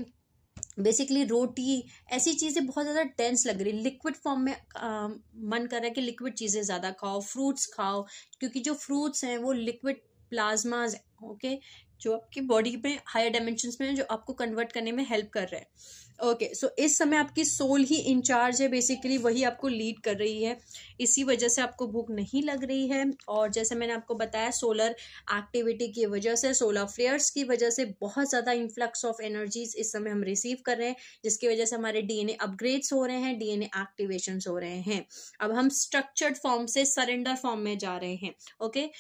Speaker 1: बेसिकली रोटी ऐसी चीज़ें बहुत ज़्यादा टेंस लग रही लिक्विड फॉर्म में आ, मन कर रहा है कि लिक्विड चीज़ें ज़्यादा खाओ फ्रूट्स खाओ क्योंकि जो फ्रूट्स हैं वो लिक्विड प्लाज्माज ओके जो आपकी बॉडी में हायर डायमेंशन में जो आपको कन्वर्ट करने में हेल्प कर रहे हैं ओके okay, सो so इस समय आपकी सोल ही इंचार्ज है बेसिकली वही आपको लीड कर रही है इसी वजह से आपको भूख नहीं लग रही है और जैसे मैंने आपको बताया सोलर एक्टिविटी की वजह से सोलर फ्लेयर्स की वजह से बहुत ज़्यादा इन्फ्लक्स ऑफ एनर्जीज इस समय हम रिसीव कर रहे हैं जिसकी वजह से हमारे डीएनए अपग्रेड्स हो रहे हैं डीएनए एक्टिवेशन हो रहे हैं अब हम स्ट्रक्चर्ड फॉर्म से सरेंडर फॉर्म में जा रहे हैं okay okay?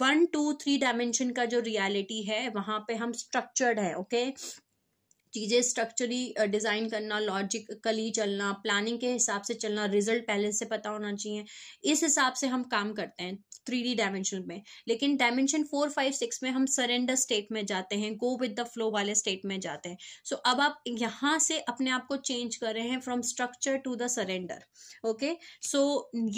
Speaker 1: One two three dimension का जो रियलिटी है वहां पे हम स्ट्रक्चर्ड है ओके okay? चीज़ें स्ट्रक्चरली डिज़ाइन करना लॉजिकली चलना प्लानिंग के हिसाब से चलना रिजल्ट पहले से पता होना चाहिए इस हिसाब से हम काम करते हैं थ्री डी डायमेंशन में लेकिन डायमेंशन फोर फाइव सिक्स में हम सरेंडर स्टेट में जाते हैं गो विद द फ्लो वाले स्टेट में जाते हैं सो so, अब आप यहाँ से अपने आप को चेंज कर रहे हैं from structure to the surrender okay so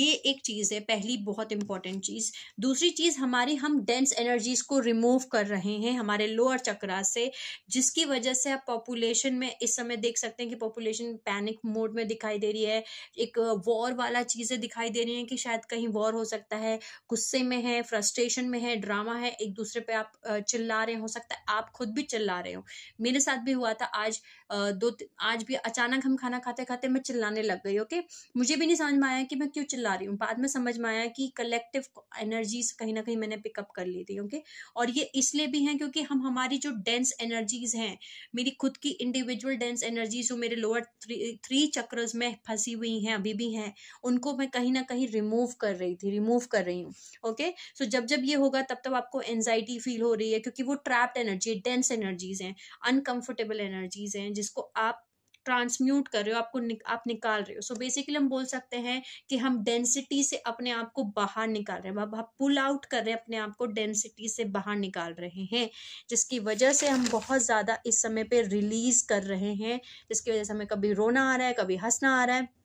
Speaker 1: ये एक चीज़ है पहली बहुत इंपॉर्टेंट चीज़ दूसरी चीज़ हमारी हम डेंस एनर्जीज को रिमूव कर रहे हैं हमारे लोअर चक्रा से जिसकी वजह से आप पॉपुलेशन में इस समय देख सकते हैं कि पॉपुलेशन पैनिक मोड में दिखाई दे रही है एक वॉर वाला चीज़ें दिखाई दे रही हैं कि शायद कहीं वॉर हो सकता है गुस्से में है फ्रस्ट्रेशन में है ड्रामा है एक दूसरे पे आप चिल्ला रहे हो सकता है आप खुद भी चिल्ला रहे हो मेरे साथ भी हुआ था आज दो आज भी अचानक हम खाना खाते खाते मैं चिल्लाने लग गई ओके मुझे भी नहीं समझ में आया कि मैं क्यों चिल्ला रही हूँ बाद में समझ में आया कि कलेक्टिव एनर्जीज कहीं ना कहीं मैंने पिकअप कर ली थी ओके और ये इसलिए भी हैं क्योंकि हम हमारी जो डेंस एनर्जीज हैं मेरी खुद की इंडिविजुअल डेंस एनर्जीज जो मेरे लोअर थ्री थ्री चक्र में फंसी हुई हैं अभी भी हैं उनको मैं कहीं ना कहीं रिमूव कर रही थी रिमूव कर रही हूँ ओके सो जब जब ये होगा तब तब आपको एनजाइटी फील हो रही है क्योंकि वो ट्रैप्ड एनर्जी डेंस एनर्जीज हैं अनकंफर्टेबल एनर्जीज हैं जिसको आप ट्रांसम्यूट कर रहे हो आपको निक, आप निकाल रहे हो सो बेसिकली हम बोल सकते हैं कि हम डेंसिटी से अपने आप को बाहर निकाल रहे हैं अब आप पुल आउट कर रहे हैं अपने आप को डेंसिटी से बाहर निकाल रहे हैं जिसकी वजह से हम बहुत ज़्यादा इस समय पे रिलीज कर रहे हैं जिसकी वजह से हमें कभी रोना आ रहा है कभी हंसना आ रहा है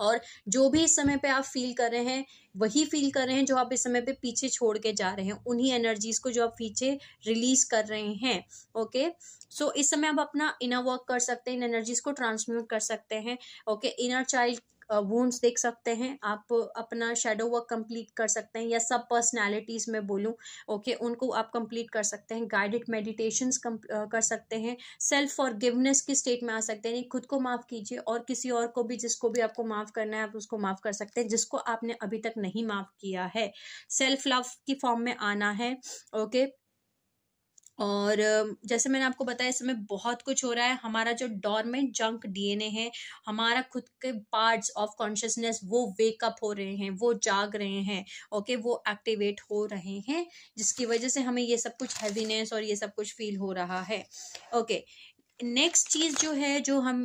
Speaker 1: और जो भी इस समय पे आप फील कर रहे हैं वही फील कर रहे हैं जो आप इस समय पे पीछे छोड़ के जा रहे हैं उन्हीं एनर्जीज को जो आप पीछे रिलीज कर रहे हैं ओके सो so, इस समय आप अपना इनर वर्क कर सकते हैं इन एनर्जीज को ट्रांसम्यूट कर सकते हैं ओके इनर चाइल्ड वूंड्स देख सकते हैं आप अपना शेडो वर्क कंप्लीट कर सकते हैं या सब पर्सनालिटीज़ में बोलूँ ओके okay, उनको आप कंप्लीट कर सकते हैं गाइडेड मेडिटेशंस कर सकते हैं सेल्फ फॉरगिवनेस की स्टेट में आ सकते हैं खुद को माफ़ कीजिए और किसी और को भी जिसको भी आपको माफ़ करना है आप उसको माफ़ कर सकते हैं जिसको आपने अभी तक नहीं माफ़ किया है सेल्फ लव की फॉर्म में आना है ओके okay? और जैसे मैंने आपको बताया इस समय बहुत कुछ हो रहा है हमारा जो डॉर्मेंट जंक डीएनए है हमारा खुद के पार्ट्स ऑफ कॉन्शियसनेस वो वेकअप हो रहे हैं वो जाग रहे हैं ओके वो एक्टिवेट हो रहे हैं जिसकी वजह से हमें ये सब कुछ हैवीनेस और ये सब कुछ फील हो रहा है ओके नेक्स्ट चीज़ जो है जो हम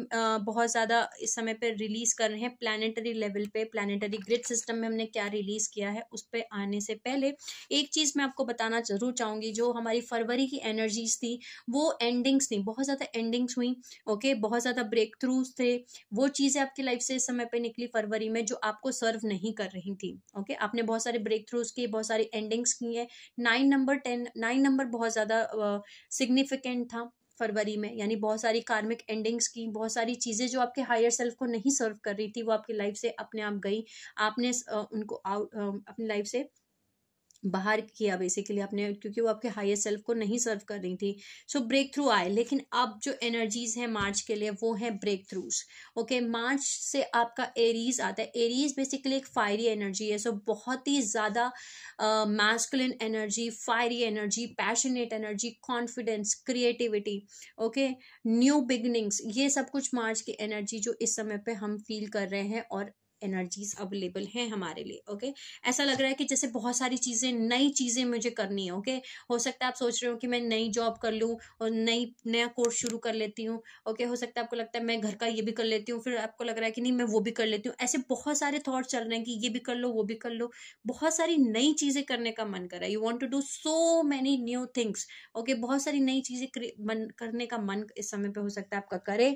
Speaker 1: बहुत ज़्यादा इस समय पर रिलीज़ कर रहे हैं प्लानिटरी लेवल पे प्लानिटरी ग्रिड सिस्टम में हमने क्या रिलीज़ किया है उस पर आने से पहले एक चीज़ मैं आपको बताना ज़रूर चाहूँगी जो हमारी फरवरी की एनर्जीज थी वो एंडिंग्स थी बहुत ज़्यादा एंडिंग्स हुई ओके बहुत ज़्यादा ब्रेक थ्रूज थे वो चीज़ें आपकी लाइफ से इस समय पर निकली फरवरी में जो आपको सर्व नहीं कर रही थी ओके आपने बहुत सारे ब्रेक थ्रूज किए बहुत सारी एंडिंग्स की हैं nine number ten nine number बहुत ज़्यादा सिग्निफिकेंट था फरवरी में यानी बहुत सारी कार्मिक एंडिंग्स की बहुत सारी चीज़ें जो आपके हायर सेल्फ को नहीं सर्व कर रही थी वो आपकी लाइफ से अपने आप गई आपने उनको आउट अपनी लाइफ से बाहर किया बेसिकली आपने क्योंकि वो आपके हाइस्ट सेल्फ को नहीं सर्व कर रही थी सो ब्रेक थ्रू आए लेकिन अब जो एनर्जीज हैं मार्च के लिए वो है ब्रेक थ्रूज ओके मार्च से आपका एरीज आता है एरीज बेसिकली एक फायरी एनर्जी है सो so बहुत ही ज़्यादा masculine energy fiery energy passionate energy confidence creativity okay new beginnings ये सब कुछ मार्च की एनर्जी जो इस समय पर हम फील कर रहे हैं और एनर्जीज अवेलेबल हैं हमारे लिए ओके ऐसा लग रहा है कि जैसे बहुत सारी चीज़ें नई चीज़ें मुझे करनी है ओके हो सकता है आप सोच रहे हो कि मैं नई जॉब कर लूँ और नई नया कोर्स शुरू कर लेती हूँ ओके हो सकता है आपको लगता है मैं घर का ये भी कर लेती हूँ फिर आपको लग रहा है कि नहीं मैं वो भी कर लेती हूँ ऐसे बहुत सारे थाट चल रहे हैं कि ये भी कर लो वो भी कर लो बहुत सारी नई चीज़ें करने का मन कर रहा है you want to do so many new things okay बहुत सारी नई चीज़ें करने का मन इस समय पर हो सकता है आपका करे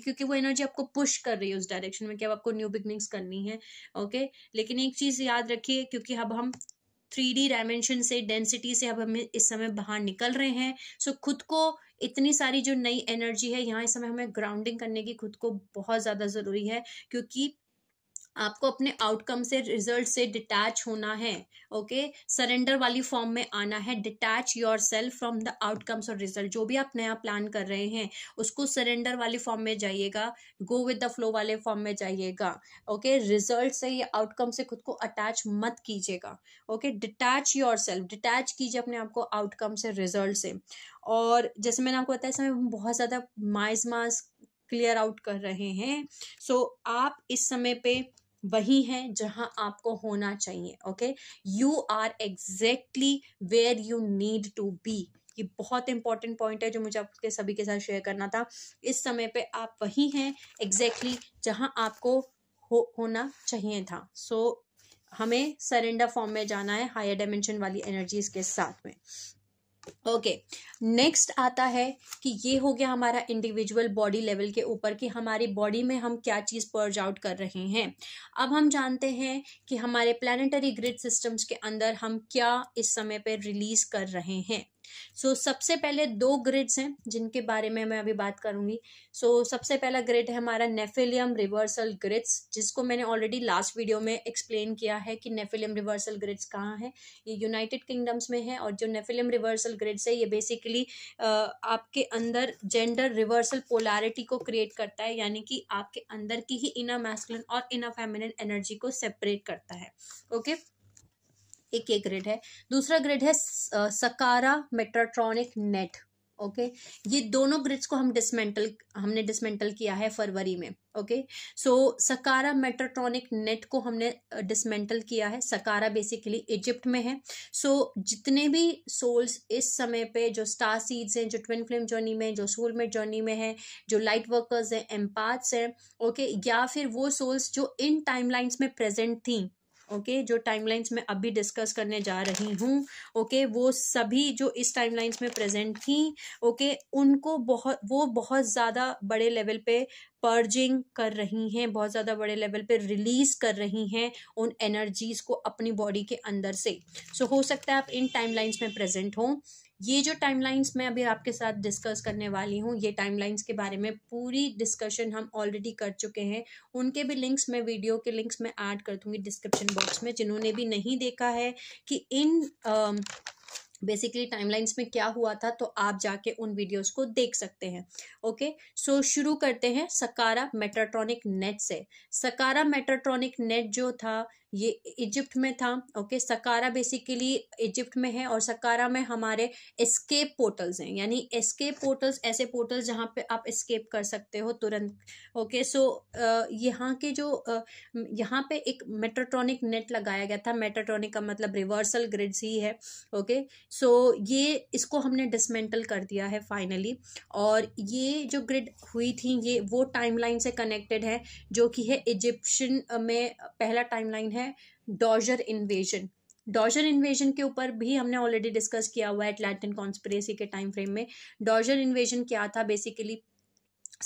Speaker 1: क्योंकि वो एनर्जी आपको पुश कर रही है उस डायरेक्शन में कि अब आपको न्यू बिगनिंग्स कर करनी है ओके लेकिन एक चीज़ याद रखिए क्योंकि अब हम थ्री डी डायमेंशन से डेंसिटी से अब हम इस समय बाहर निकल रहे हैं सो खुद को इतनी सारी जो नई एनर्जी है यहाँ इस समय हमें ग्राउंडिंग करने की खुद को बहुत ज़्यादा ज़रूरी है क्योंकि आपको अपने आउटकम से रिजल्ट से डिटैच होना है ओके सरेंडर वाली फॉर्म में आना है detach yourself from the outcomes और रिजल्ट जो भी आप नया प्लान कर रहे हैं उसको सरेंडर वाले फॉर्म में जाइएगा गो विद द फ्लो वाले फॉर्म में जाइएगा ओके रिजल्ट से या आउटकम से खुद को अटैच मत कीजिएगा okay detach yourself detach कीजिए अपने आप को आउटकम से रिजल्ट से और जैसे मैंने आपको बताया इसमें समय बहुत ज़्यादा माइज मास्क क्लियर आउट कर रहे हैं सो so, आप इस समय पे वही है जहां आपको होना चाहिए okay you are exactly where you need to be ये बहुत इंपॉर्टेंट पॉइंट है जो मुझे आपके सभी के साथ शेयर करना था इस समय पे आप वही हैं एग्जैक्टली exactly जहां आपको हो, होना चाहिए था सो so, हमें सरेंडर फॉर्म में जाना है हायर डायमेंशन वाली एनर्जीज के साथ में ओके okay. नेक्स्ट आता है कि ये हो गया हमारा इंडिविजुअल बॉडी लेवल के ऊपर कि हमारी बॉडी में हम क्या चीज़ पर्ज आउट कर रहे हैं अब हम जानते हैं कि हमारे प्लानिटरी ग्रिड सिस्टम्स के अंदर हम क्या इस समय पर रिलीज कर रहे हैं सो so, सबसे पहले दो ग्रिड्स हैं जिनके बारे में मैं अभी बात करूंगी सो so, सबसे पहला ग्रिड है हमारा नेफिलियम रिवर्सल ग्रिड्स जिसको मैंने ऑलरेडी लास्ट वीडियो में एक्सप्लेन किया है कि नेफिलियम रिवर्सल ग्रिड्स कहाँ है ये यूनाइटेड किंगडम्स में है और जो नेफिलियम रिवर्सल ग्रिड्स है ये बेसिकली आपके अंदर जेंडर रिवर्सल पोलारिटी को क्रिएट करता है यानी कि आपके अंदर की ही इना मैस्कुलिन और इना फेमिनिन एनर्जी को सेपरेट करता है ओके okay? एक एक ग्रिड है दूसरा ग्रिड है सकारा मेट्राट्रॉनिक नेट ओके ये दोनों ग्रिड्स को हम डिसमेंटल हमने डिसमेंटल किया है फरवरी में ओके सो सकारा मेट्राट्रॉनिक नेट को हमने डिसमेंटल किया है सकारा बेसिकली इजिप्ट में है सो so, जितने भी सोल्स इस समय पे जो स्टार सीड्स हैं जो ट्विन फ्लेम जर्नी में जो सोलमेट जर्नी में है जो लाइट वर्कर्स हैं एम्पाथ्स हैं ओके या फिर वो सोल्स जो इन टाइमलाइंस में प्रेजेंट थी ओके जो टाइमलाइंस मैं अभी डिस्कस करने जा रही हूँ ओके वो सभी जो इस टाइमलाइंस में प्रेजेंट थी ओके उनको बहुत वो बहुत ज़्यादा बड़े लेवल पे पर्जिंग कर रही हैं बहुत ज़्यादा बड़े लेवल पे रिलीज़ कर रही हैं उन एनर्जीज़ को अपनी बॉडी के अंदर से सो so, हो सकता है आप इन टाइमलाइंस में प्रेजेंट हों ये जो टाइमलाइंस मैं अभी आपके साथ डिस्कस करने वाली हूँ ये टाइमलाइंस के बारे में पूरी डिस्कशन हम ऑलरेडी कर चुके हैं उनके भी लिंक्स मैं वीडियो के लिंक्स मैं ऐड कर दूँगी डिस्क्रिप्शन बॉक्स में जिन्होंने भी नहीं देखा है कि इन बेसिकली टाइमलाइंस में क्या हुआ था तो आप जाके उन वीडियोस को देख सकते हैं ओके सो शुरू करते हैं सकारा मेट्राट्रॉनिक नेट से सकारा मेट्राट्रॉनिक नेट जो था ये इजिप्ट में था ओके सकारा बेसिकली इजिप्ट में है और सकारा में हमारे एस्केप पोर्टल्स हैं यानी एस्केप पोर्टल्स ऐसे पोर्टल्स जहाँ पे आप एस्केप कर सकते हो तुरंत ओके सो यहाँ के जो यहाँ पे एक मेट्रोट्रॉनिक नेट लगाया गया था मेट्रोट्रॉनिक का मतलब रिवर्सल ग्रिड्स ही है ओके सो ये इसको हमने डिसमेंटल कर दिया है फाइनली और ये जो ग्रिड हुई थी ये वो टाइमलाइन से कनेक्टेड है जो कि है इजिप्शियन में पहला टाइमलाइन है है डॉजर इन्वेजन डॉजर इन्वेजन के ऊपर भी हमने ऑलरेडी डिस्कस किया हुआ है एटलांटिन कॉन्स्परेसी के टाइम फ्रेम में डॉजर इन्वेजन क्या था बेसिकली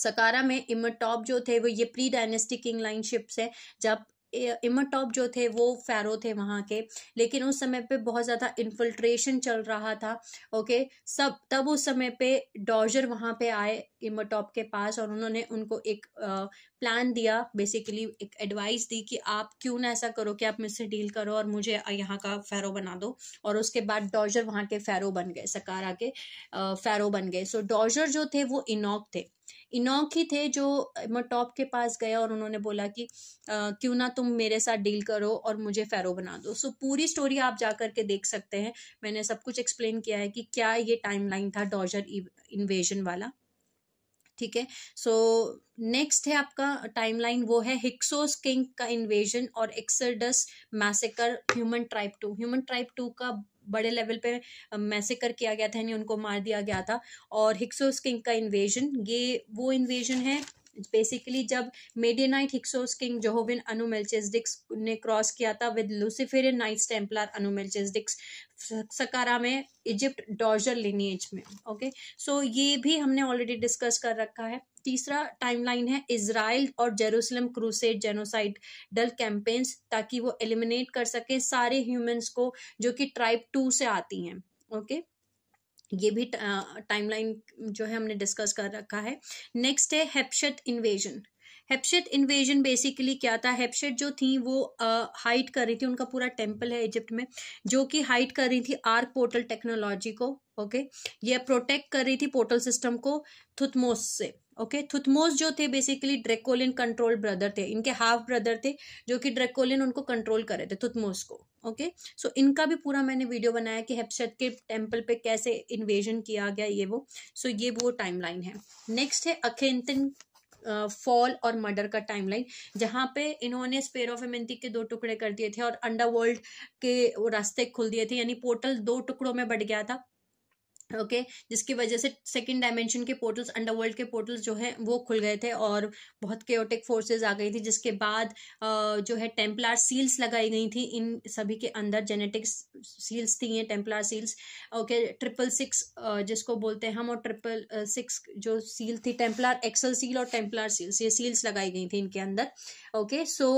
Speaker 1: सकारा में इमरटॉप जो थे वो ये pre dynastic king line ships है जब टॉप जो थे वो फैरो थे वहाँ के लेकिन उस समय पे बहुत ज़्यादा इन्फिल्ट्रेशन चल रहा था ओके सब तब उस समय पे डॉजर वहाँ पे आए इमरटॉप के पास और उन्होंने उनको एक प्लान दिया बेसिकली एक एडवाइस दी कि आप क्यों ना ऐसा करो कि आप मुझसे डील करो और मुझे यहाँ का फैरो बना दो और उसके बाद डॉजर वहाँ के फैरो बन गए सकारा के फैरो बन गए सो डॉजर जो थे वो इनॉक थे इनोक ही थे जो मटॉप के पास गए और उन्होंने बोला कि क्यों ना तुम मेरे साथ डील करो और मुझे फेरो बना दो सो पूरी स्टोरी आप जा करके देख सकते हैं मैंने सब कुछ एक्सप्लेन किया है कि क्या ये टाइमलाइन था डॉजर इन्वेजन वाला ठीक है सो नेक्स्ट है आपका टाइमलाइन वो है हिक्सोस किंग का इन्वेजन और exodus massacre human tribe two human tribe two का बड़े लेवल पे मैसेकर किया गया था यानी उनको मार दिया गया था और हिक्सोस किंग का इन्वेजन ये वो इन्वेजन है बेसिकली जब मेडिनाइट हिक्सोस किंग जोहोविन अनुमेल्चेसडिक्स ने क्रॉस किया था विद लूसीफेर नाइट्स टेम्पलर अनुमेल्चेसडिक्स सकारा में इजिप्ट डॉजर लिनेज में ओके सो so, ये भी हमने ऑलरेडी डिस्कस कर रखा है तीसरा टाइमलाइन है इसराइल और जेरूसलम क्रूसेड जेनोसाइड डल कैंपेन्स ताकि वो एलिमिनेट कर सके सारे ह्यूमंस को जो कि ट्राइब टू से आती हैं ओके okay? ये भी टाइमलाइन जो है हमने डिस्कस कर रखा है नेक्स्ट है हेपशेट इन्वेजन हेपशेट इन्वेजन बेसिकली क्या था हेपशेट जो थी वो हाइट कर रही थी उनका पूरा टेम्पल है इजिप्ट में जो कि हाइट कर रही थी आर्क पोर्टल टेक्नोलॉजी को ओके ये प्रोटेक्ट कर रही थी पोर्टल सिस्टम को थुथमोस से ओके okay? थुथमोस जो थे बेसिकली ड्रेकोलिन कंट्रोल ब्रदर थे इनके हाफ ब्रदर थे जो कि ड्रेकोलिन उनको कंट्रोल कर रहे थे थुथमोस को ओके सो इनका भी पूरा मैंने वीडियो बनाया कि हेपसेट के टेम्पल पे कैसे इन्वेजन किया गया ये वो सो so, ये वो टाइमलाइन है नेक्स्ट है अखेंतन फॉल uh, और मर्डर का टाइमलाइन जहाँ पे इन्होंने स्पेयर ऑफ एमेंती के दो टुकड़े कर दिए थे और अंडरवर्ल्ड के रास्ते खुल दिए थे यानी पोर्टल दो टुकड़ों में बढ़ गया था ओके okay, जिसकी वजह से सेकेंड डायमेंशन के पोर्टल्स अंडरवर्ल्ड के पोर्टल्स जो है वो खुल गए थे और बहुत केओटिक फोर्सेस आ गई थी जिसके बाद जो है टेम्पलार सील्स लगाई गई थी इन सभी के अंदर जेनेटिक्स सील्स थी ये templar seals okay triple six जिसको बोलते हैं हम और ट्रिपल सिक्स जो सील थी टेम्पलार एक्सल सील और टेम्पलार सील्स ये सील्स लगाई गई थी इनके अंदर ओके सो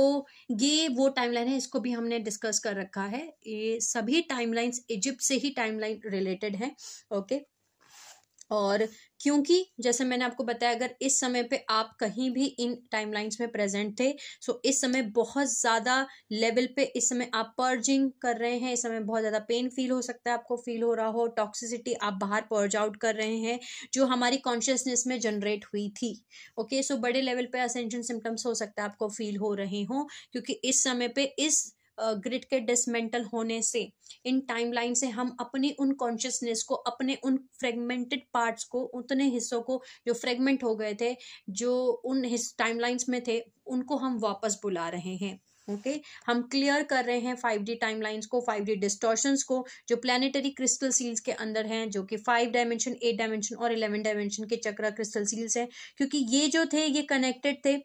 Speaker 1: ये वो टाइमलाइन है इसको भी हमने डिस्कस कर रखा है ये सभी टाइमलाइंस इजिप्ट से ही टाइमलाइन रिलेटेड है ओके ओके और क्योंकि जैसे मैंने आपको बताया अगर इस समय पे आप कहीं भी इन टाइमलाइंस में प्रेजेंट थे सो इस समय बहुत ज़्यादा लेवल पे इस समय आप पर्जिंग कर रहे हैं इस समय बहुत ज़्यादा पेन फील हो सकता है आपको फील हो रहा हो टॉक्सिसिटी आप बाहर पर्ज आउट कर रहे हैं जो हमारी कॉन्शियसनेस में जनरेट हुई थी ओके सो बड़े लेवल पर असेंशन सिम्टम्स हो सकता है आपको फील हो रहे हों क्योंकि इस समय पर इस ग्रिड के डिसमेंटल होने से इन टाइमलाइन से हम अपनी उन कॉन्शियसनेस को अपने उन फ्रेगमेंटेड पार्ट्स को उतने हिस्सों को जो फ्रेगमेंट हो गए थे जो उन टाइमलाइंस में थे उनको हम वापस बुला रहे हैं ओके okay? हम क्लियर कर रहे हैं फाइव डी टाइमलाइंस को फाइव डी डिस्टॉर्शंस को जो प्लानिटरी क्रिस्टल सील्स के अंदर हैं जो कि फाइव डायमेंशन एट डायमेंशन और इलेवन डायमेंशन के चक्र क्रिस्टल सील्स हैं क्योंकि ये जो थे ये कनेक्टेड थे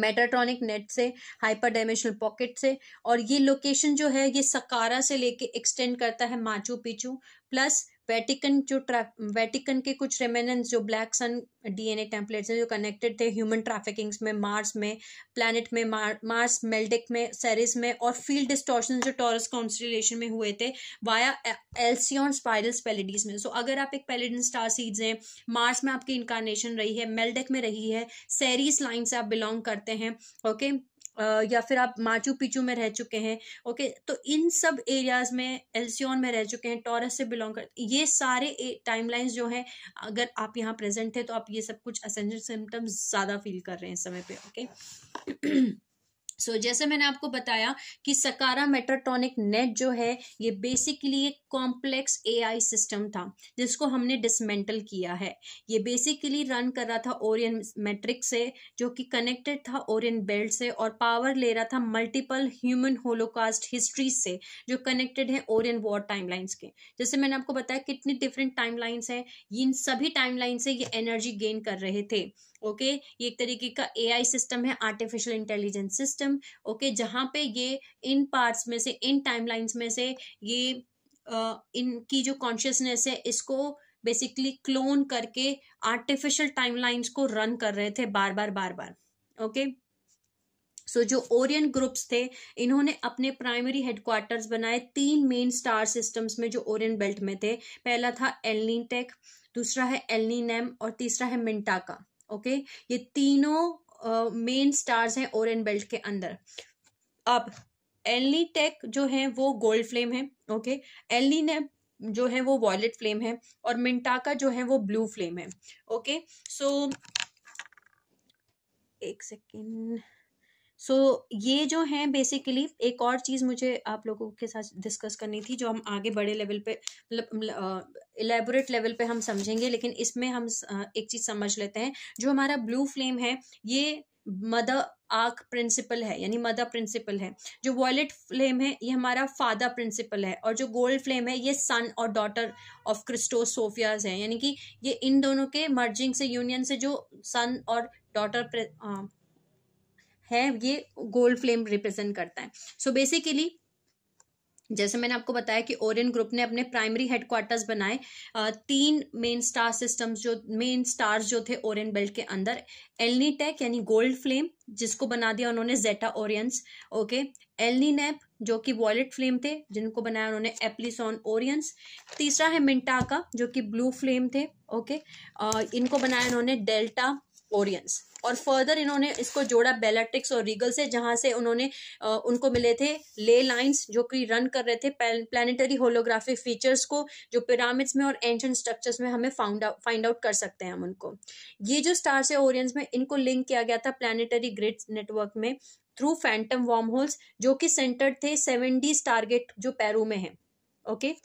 Speaker 1: मेटाट्रॉनिक नेट से हाइपर डायमेंशनल पॉकेट से और ये लोकेशन जो है ये सकारा से लेके एक्सटेंड करता है माचू पिचू प्लस वेटिकन जो ट्रा वेटिकन के कुछ रेमेनेंस जो ब्लैक सन डीएनए टेम्पलेट्स हैं जो कनेक्टेड थे ह्यूमन ट्रैफिकिंग्स में मार्स में प्लैनेट में मार्स मेल्डिक में सेरिस में और फील्ड डिस्टॉर्शन जो टॉरस कॉन्स्टिलेशन में हुए थे वाया एल्सियन स्पाइरल पेलिडीज में सो so, अगर आप एक पेलिडन स्टार सीड्स हैं मार्स में आपकी इनकारनेशन रही है मेल्डिक में रही है सेरिस लाइन से आप बिलोंग करते हैं ओके okay? या फिर आप माचू पिचू में रह चुके हैं ओके तो इन सब एरियाज में एल्सियन में रह चुके हैं टॉरस से बिलोंग कर ये सारे टाइमलाइंस जो है अगर आप यहाँ प्रेजेंट है तो आप ये सब कुछ असेंजल सिम्टम्स ज़्यादा फील कर रहे हैं समय पे ओके सो so, जैसे मैंने आपको बताया कि सकारा मेट्राटोनिक नेट जो है ये बेसिकली एक कॉम्प्लेक्स एआई सिस्टम था जिसको हमने डिसमेंटल किया है ये बेसिकली रन कर रहा था ओरियन मैट्रिक से जो कि कनेक्टेड था ओरियन बेल्ट से और पावर ले रहा था मल्टीपल ह्यूमन होलोकास्ट हिस्ट्री से जो कनेक्टेड है ओरियन वॉर टाइम के जैसे मैंने आपको बताया कितनी डिफरेंट टाइम हैं इन सभी टाइम से ये एनर्जी गेन कर रहे थे ओके ये एक तरीके का एआई सिस्टम है आर्टिफिशियल इंटेलिजेंस सिस्टम ओके जहाँ पे ये इन पार्ट्स में से इन टाइमलाइंस में से ये आ, इनकी जो कॉन्शियसनेस है इसको बेसिकली क्लोन करके आर्टिफिशियल टाइमलाइंस को रन कर रहे थे बार बार बार बार ओके okay? सो so, जो ओरियन ग्रुप्स थे इन्होंने अपने प्राइमरी हेडक्वार्टर्स बनाए तीन मेन स्टार सिस्टम्स में जो ओरियन बेल्ट में थे पहला था एलनी टेक दूसरा है एलनी नेम और तीसरा है मिंटाका ओके ये तीनों मेन स्टार्स हैं ओरेन बेल्ट के अंदर अब एलनी टेक जो है वो गोल्ड फ्लेम है ओके एलनी ने जो है वो वॉयलेट फ्लेम है और मिंटाका जो है वो ब्लू फ्लेम है ओके सो so, एक सेकेंड सो so, ये जो है बेसिकली एक और चीज़ मुझे आप लोगों के साथ डिस्कस करनी थी जो हम आगे बड़े लेवल पे मतलब इलेबोरेट लेवल पे हम समझेंगे लेकिन इसमें हम एक चीज़ समझ लेते हैं जो हमारा ब्लू फ्लेम है ये मदर आर्क प्रिंसिपल है यानी मदर प्रिंसिपल है जो वॉयलेट फ्लेम है ये हमारा फादर प्रिंसिपल है और जो गोल्ड फ्लेम है ये सन और डॉटर ऑफ क्रिस्टोस सोफियाज है यानी कि ये इन दोनों के मर्जिंग से यूनियन से जो सन और डॉटर है ये गोल्ड फ्लेम रिप्रेजेंट करता है सो so बेसिकली जैसे मैंने आपको बताया कि ओरियन ग्रुप ने अपने प्राइमरी हेडक्वार्टर्स बनाए तीन मेन स्टार सिस्टम्स जो मेन स्टार्स जो थे ओरियन बेल्ट के अंदर एलनीटेक यानी गोल्ड फ्लेम जिसको बना दिया उन्होंने जेटा ओरियंस ओके एलनीनेप जो कि वॉलेट फ्लेम थे जिनको बनाया उन्होंने एप्लीसॉन ओरियंस तीसरा है मिंटाका जो कि ब्लू फ्लेम थे ओके इनको बनाया उन्होंने डेल्टा ओरियंस और फर्दर इन्होंने इसको जोड़ा बेलेट्रिक्स और रीगल से जहां से उन्होंने आ, उनको मिले थे ले लाइंस जो कि रन कर रहे थे प्लानिटरी होलोग्राफिक फीचर्स को जो पिरामिड्स में और एंशंट स्ट्रक्चर्स में हमें फाउंड फाइंड आउट कर सकते हैं हम उनको ये जो स्टार से ओरियंस में इनको लिंक किया गया था प्लानिटरी ग्रिड नेटवर्क में थ्रू फैंटम वॉम होल्स जो कि सेंटर्ड थे सेवन डी स्टारगेट जो पैरू में है ओके okay?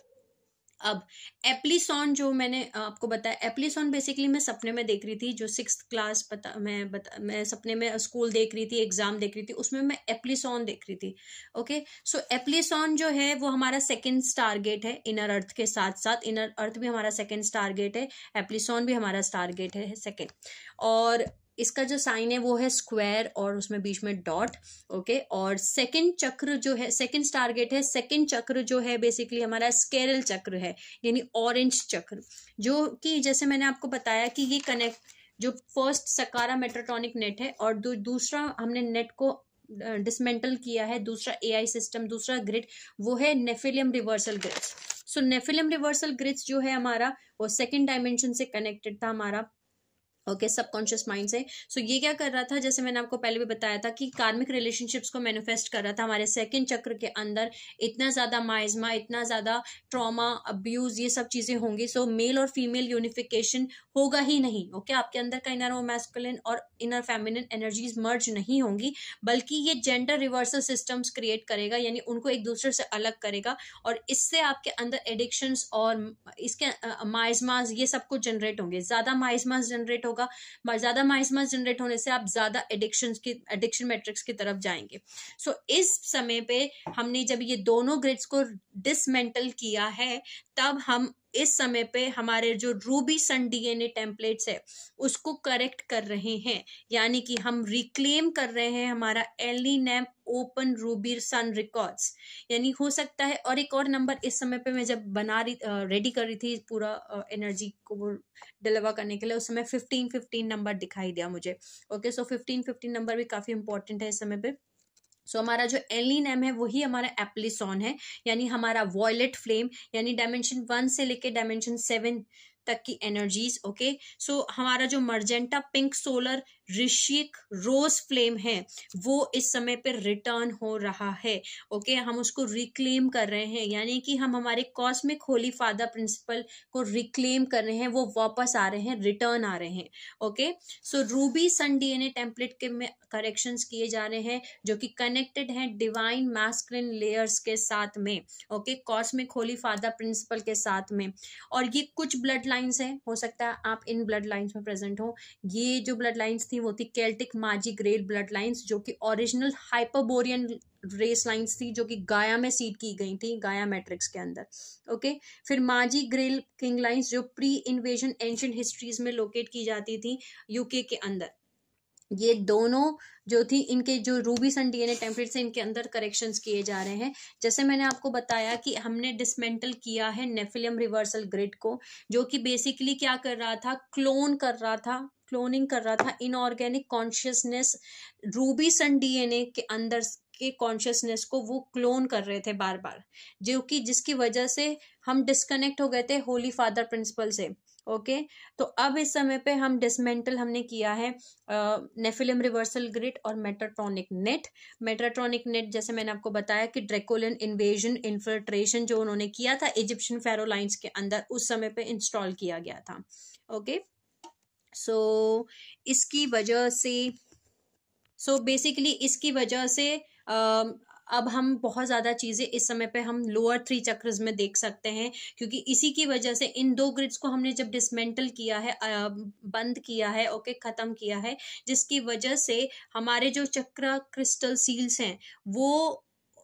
Speaker 1: अब एप्लीसॉन जो मैंने आपको बताया एप्लीसॉन बेसिकली मैं सपने में देख रही थी जो सिक्स क्लास पता मैं बता मैं सपने में स्कूल देख रही थी एग्जाम देख रही थी उसमें मैं एप्लीसॉन देख रही थी ओके सो एप्लीसॉन जो है वो हमारा सेकेंड स्टार गेट है इनर अर्थ के साथ साथ इनर अर्थ भी हमारा सेकेंड स्टार गेट है एप्लीसॉन भी हमारा स्टार गेट है सेकेंड और इसका जो साइन है वो है स्क्वायर और उसमें बीच में डॉट ओके और सेकंड चक्र जो है सेकंड टारगेट है सेकंड चक्र जो है बेसिकली हमारा स्केरल चक्र है यानी ऑरेंज चक्र जो कि जैसे मैंने आपको बताया कि ये कनेक्ट जो फर्स्ट सकारा मेट्रोटोनिक नेट है और दू, दूसरा हमने नेट को डिसमेंटल किया है दूसरा ए सिस्टम दूसरा ग्रिड वो है Nephilim reversal grids so Nephilim reversal grids जो है हमारा वो सेकेंड डायमेंशन से कनेक्टेड था हमारा ओके सबकॉन्शियस माइंड से सो so, ये क्या कर रहा था जैसे मैंने आपको पहले भी बताया था कि कार्मिक रिलेशनशिप्स को मैनिफेस्ट कर रहा था हमारे सेकंड चक्र के अंदर इतना ज़्यादा माइजमा इतना ज़्यादा ट्रॉमा अब्यूज़ ये सब चीज़ें होंगी सो मेल और फीमेल यूनिफिकेशन होगा ही नहीं ओके आपके अंदर का इनर वो मैस्कुलिन और इनर फेमिनिन एनर्जीज मर्ज नहीं होंगी बल्कि ये जेंडर रिवर्सल सिस्टम्स क्रिएट करेगा यानी उनको एक दूसरे से अलग करेगा और इससे आपके अंदर एडिक्शंस और इसके माइजमाज ये सब कुछ जनरेट होंगे ज़्यादा माइजमाज जनरेट होगा ज़्यादा माइसमस जनरेट होने से आप ज़्यादा एडिक्शन की एडिक्शन मैट्रिक्स की तरफ जाएंगे सो so, इस समय पे हमने जब ये दोनों ग्रिड्स को डिसमेंटल किया है तब हम इस समय पे हमारे जो रूबी सन डीएनए टेम्पलेट्स है उसको करेक्ट कर रहे हैं यानी कि हम रिक्लेम कर रहे हैं हमारा name open Ruby sun records यानी हो सकता है और एक और नंबर इस समय पे मैं जब बना रही रेडी कर रही थी पूरा एनर्जी को डिलीवर करने के लिए उस समय फिफ्टीन फिफ्टीन नंबर दिखाई दिया मुझे okay so fifteen fifteen number भी काफ़ी इंपॉर्टेंट है इस समय पर सो so, हमारा जो एलिन एम है वही हमारा एप्लीसॉन है यानी हमारा वॉयलेट फ्लेम यानी डायमेंशन वन से लेके डायमेंशन सेवन तक की एनर्जीज ओके सो हमारा जो मर्जेंटा पिंक सोलर ऋषिक रोज फ्लेम है वो इस समय पर रिटर्न हो रहा है ओके हम उसको रिक्लेम कर रहे हैं यानी कि हम हमारे कॉस्मिक होली फादर प्रिंसिपल को रिक्लेम कर रहे हैं वो वापस आ रहे हैं रिटर्न आ रहे हैं okay so Ruby sun DNA template के में करेक्शन किए जा रहे हैं जो कि कनेक्टेड हैं डिवाइन मैस्क्रिन लेयर्स के साथ में okay cosmic holy father principle के साथ में और ये कुछ ब्लड लाइन्स हैं हो सकता है आप इन ब्लड लाइन्स में प्रेजेंट हो ये जो ब्लड लाइन्स थी थी वो थी Celtic magic rail blood lines जो कि ओरिजिनल हाइपरबोरियन रेस लाइंस थी जो कि गाया में सीड की गई थी गाया मैट्रिक्स के अंदर ओके फिर माजी ग्रेल किंग लाइंस जो प्री इन्वेजन एंशियंट हिस्ट्रीज में लोकेट की जाती थी यूके के अंदर ये दोनों जो थी इनके जो रूबी सन डीएनए टेम्पलेट से इनके अंदर करेक्शंस किए जा रहे हैं जैसे मैंने आपको बताया कि हमने डिसमेंटल किया है नेफिलियम रिवर्सल ग्रिड को जो कि बेसिकली क्या कर रहा था क्लोन कर रहा था क्लोनिंग कर रहा था inorganic consciousness Ruby sun DNA के अंदर के कॉन्शियसनेस को वो क्लोन कर रहे थे बार बार जो कि जिसकी वजह से हम डिस्कनेक्ट हो गए थे होली फादर प्रिंसिपल से ओके तो अब इस समय पे हम डिसमेंटल हमने किया है नेफिलम रिवर्सल ग्रिड और मेट्राट्रॉनिक नेट मेट्राट्रॉनिक नेट जैसे मैंने आपको बताया कि ड्रेकोलियन इन्वेजन इन्फिल्ट्रेशन जो उन्होंने किया था इजिप्शियन फेरोलाइंस के अंदर उस समय पे इंस्टॉल किया गया था ओके okay? सो so, इसकी वजह से सो so बेसिकली इसकी वजह से अब हम बहुत ज़्यादा चीज़ें इस समय पे हम लोअर थ्री चक्रस में देख सकते हैं क्योंकि इसी की वजह से इन दो ग्रिड्स को हमने जब डिसमेंटल किया है बंद किया है ओके ख़त्म किया है जिसकी वजह से हमारे जो चक्र क्रिस्टल सील्स हैं वो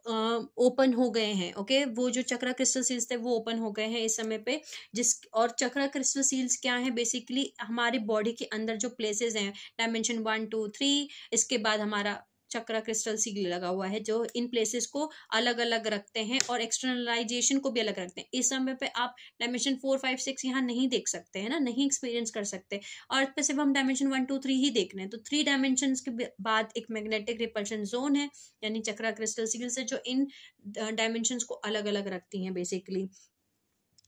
Speaker 1: ओपन हो गए हैं ओके वो जो चक्रा क्रिस्टल सील्स थे वो ओपन हो गए हैं इस समय पे जिस और चक्रा क्रिस्टल सील्स क्या है बेसिकली हमारे बॉडी के अंदर जो प्लेसेस हैं डायमेंशन वन टू थ्री इसके बाद हमारा चक्रा क्रिस्टल सील लगा हुआ है जो इन प्लेसेस को अलग अलग रखते हैं और एक्सटर्नलाइजेशन को भी अलग रखते हैं इस समय पे आप डायमेंशन फोर फाइव सिक्स यहाँ नहीं देख सकते हैं ना नहीं एक्सपीरियंस कर सकते अर्थ पे सिर्फ हम डायमेंशन वन टू थ्री ही देख रहे हैं तो थ्री डायमेंशन के बाद एक मैग्नेटिक रिपल्शन जोन है यानी चक्रा क्रिस्टल सील्स है जो इन डायमेंशन uh, को अलग अलग रखती है बेसिकली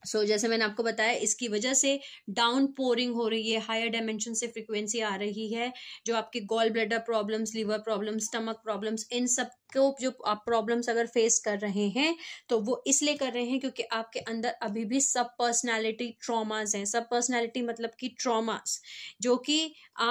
Speaker 1: सो so, जैसे मैंने आपको बताया इसकी वजह से डाउन पोरिंग हो रही है हायर डायमेंशन से फ्रीक्वेंसी आ रही है जो आपके gall bladder problems liver problems stomach problems इन सब को जो आप प्रॉब्लम्स अगर फेस कर रहे हैं तो वो इसलिए कर रहे हैं क्योंकि आपके अंदर अभी भी सब पर्सनैलिटी ट्रामाज हैं सब पर्सनैलिटी मतलब कि ट्रामाज जो कि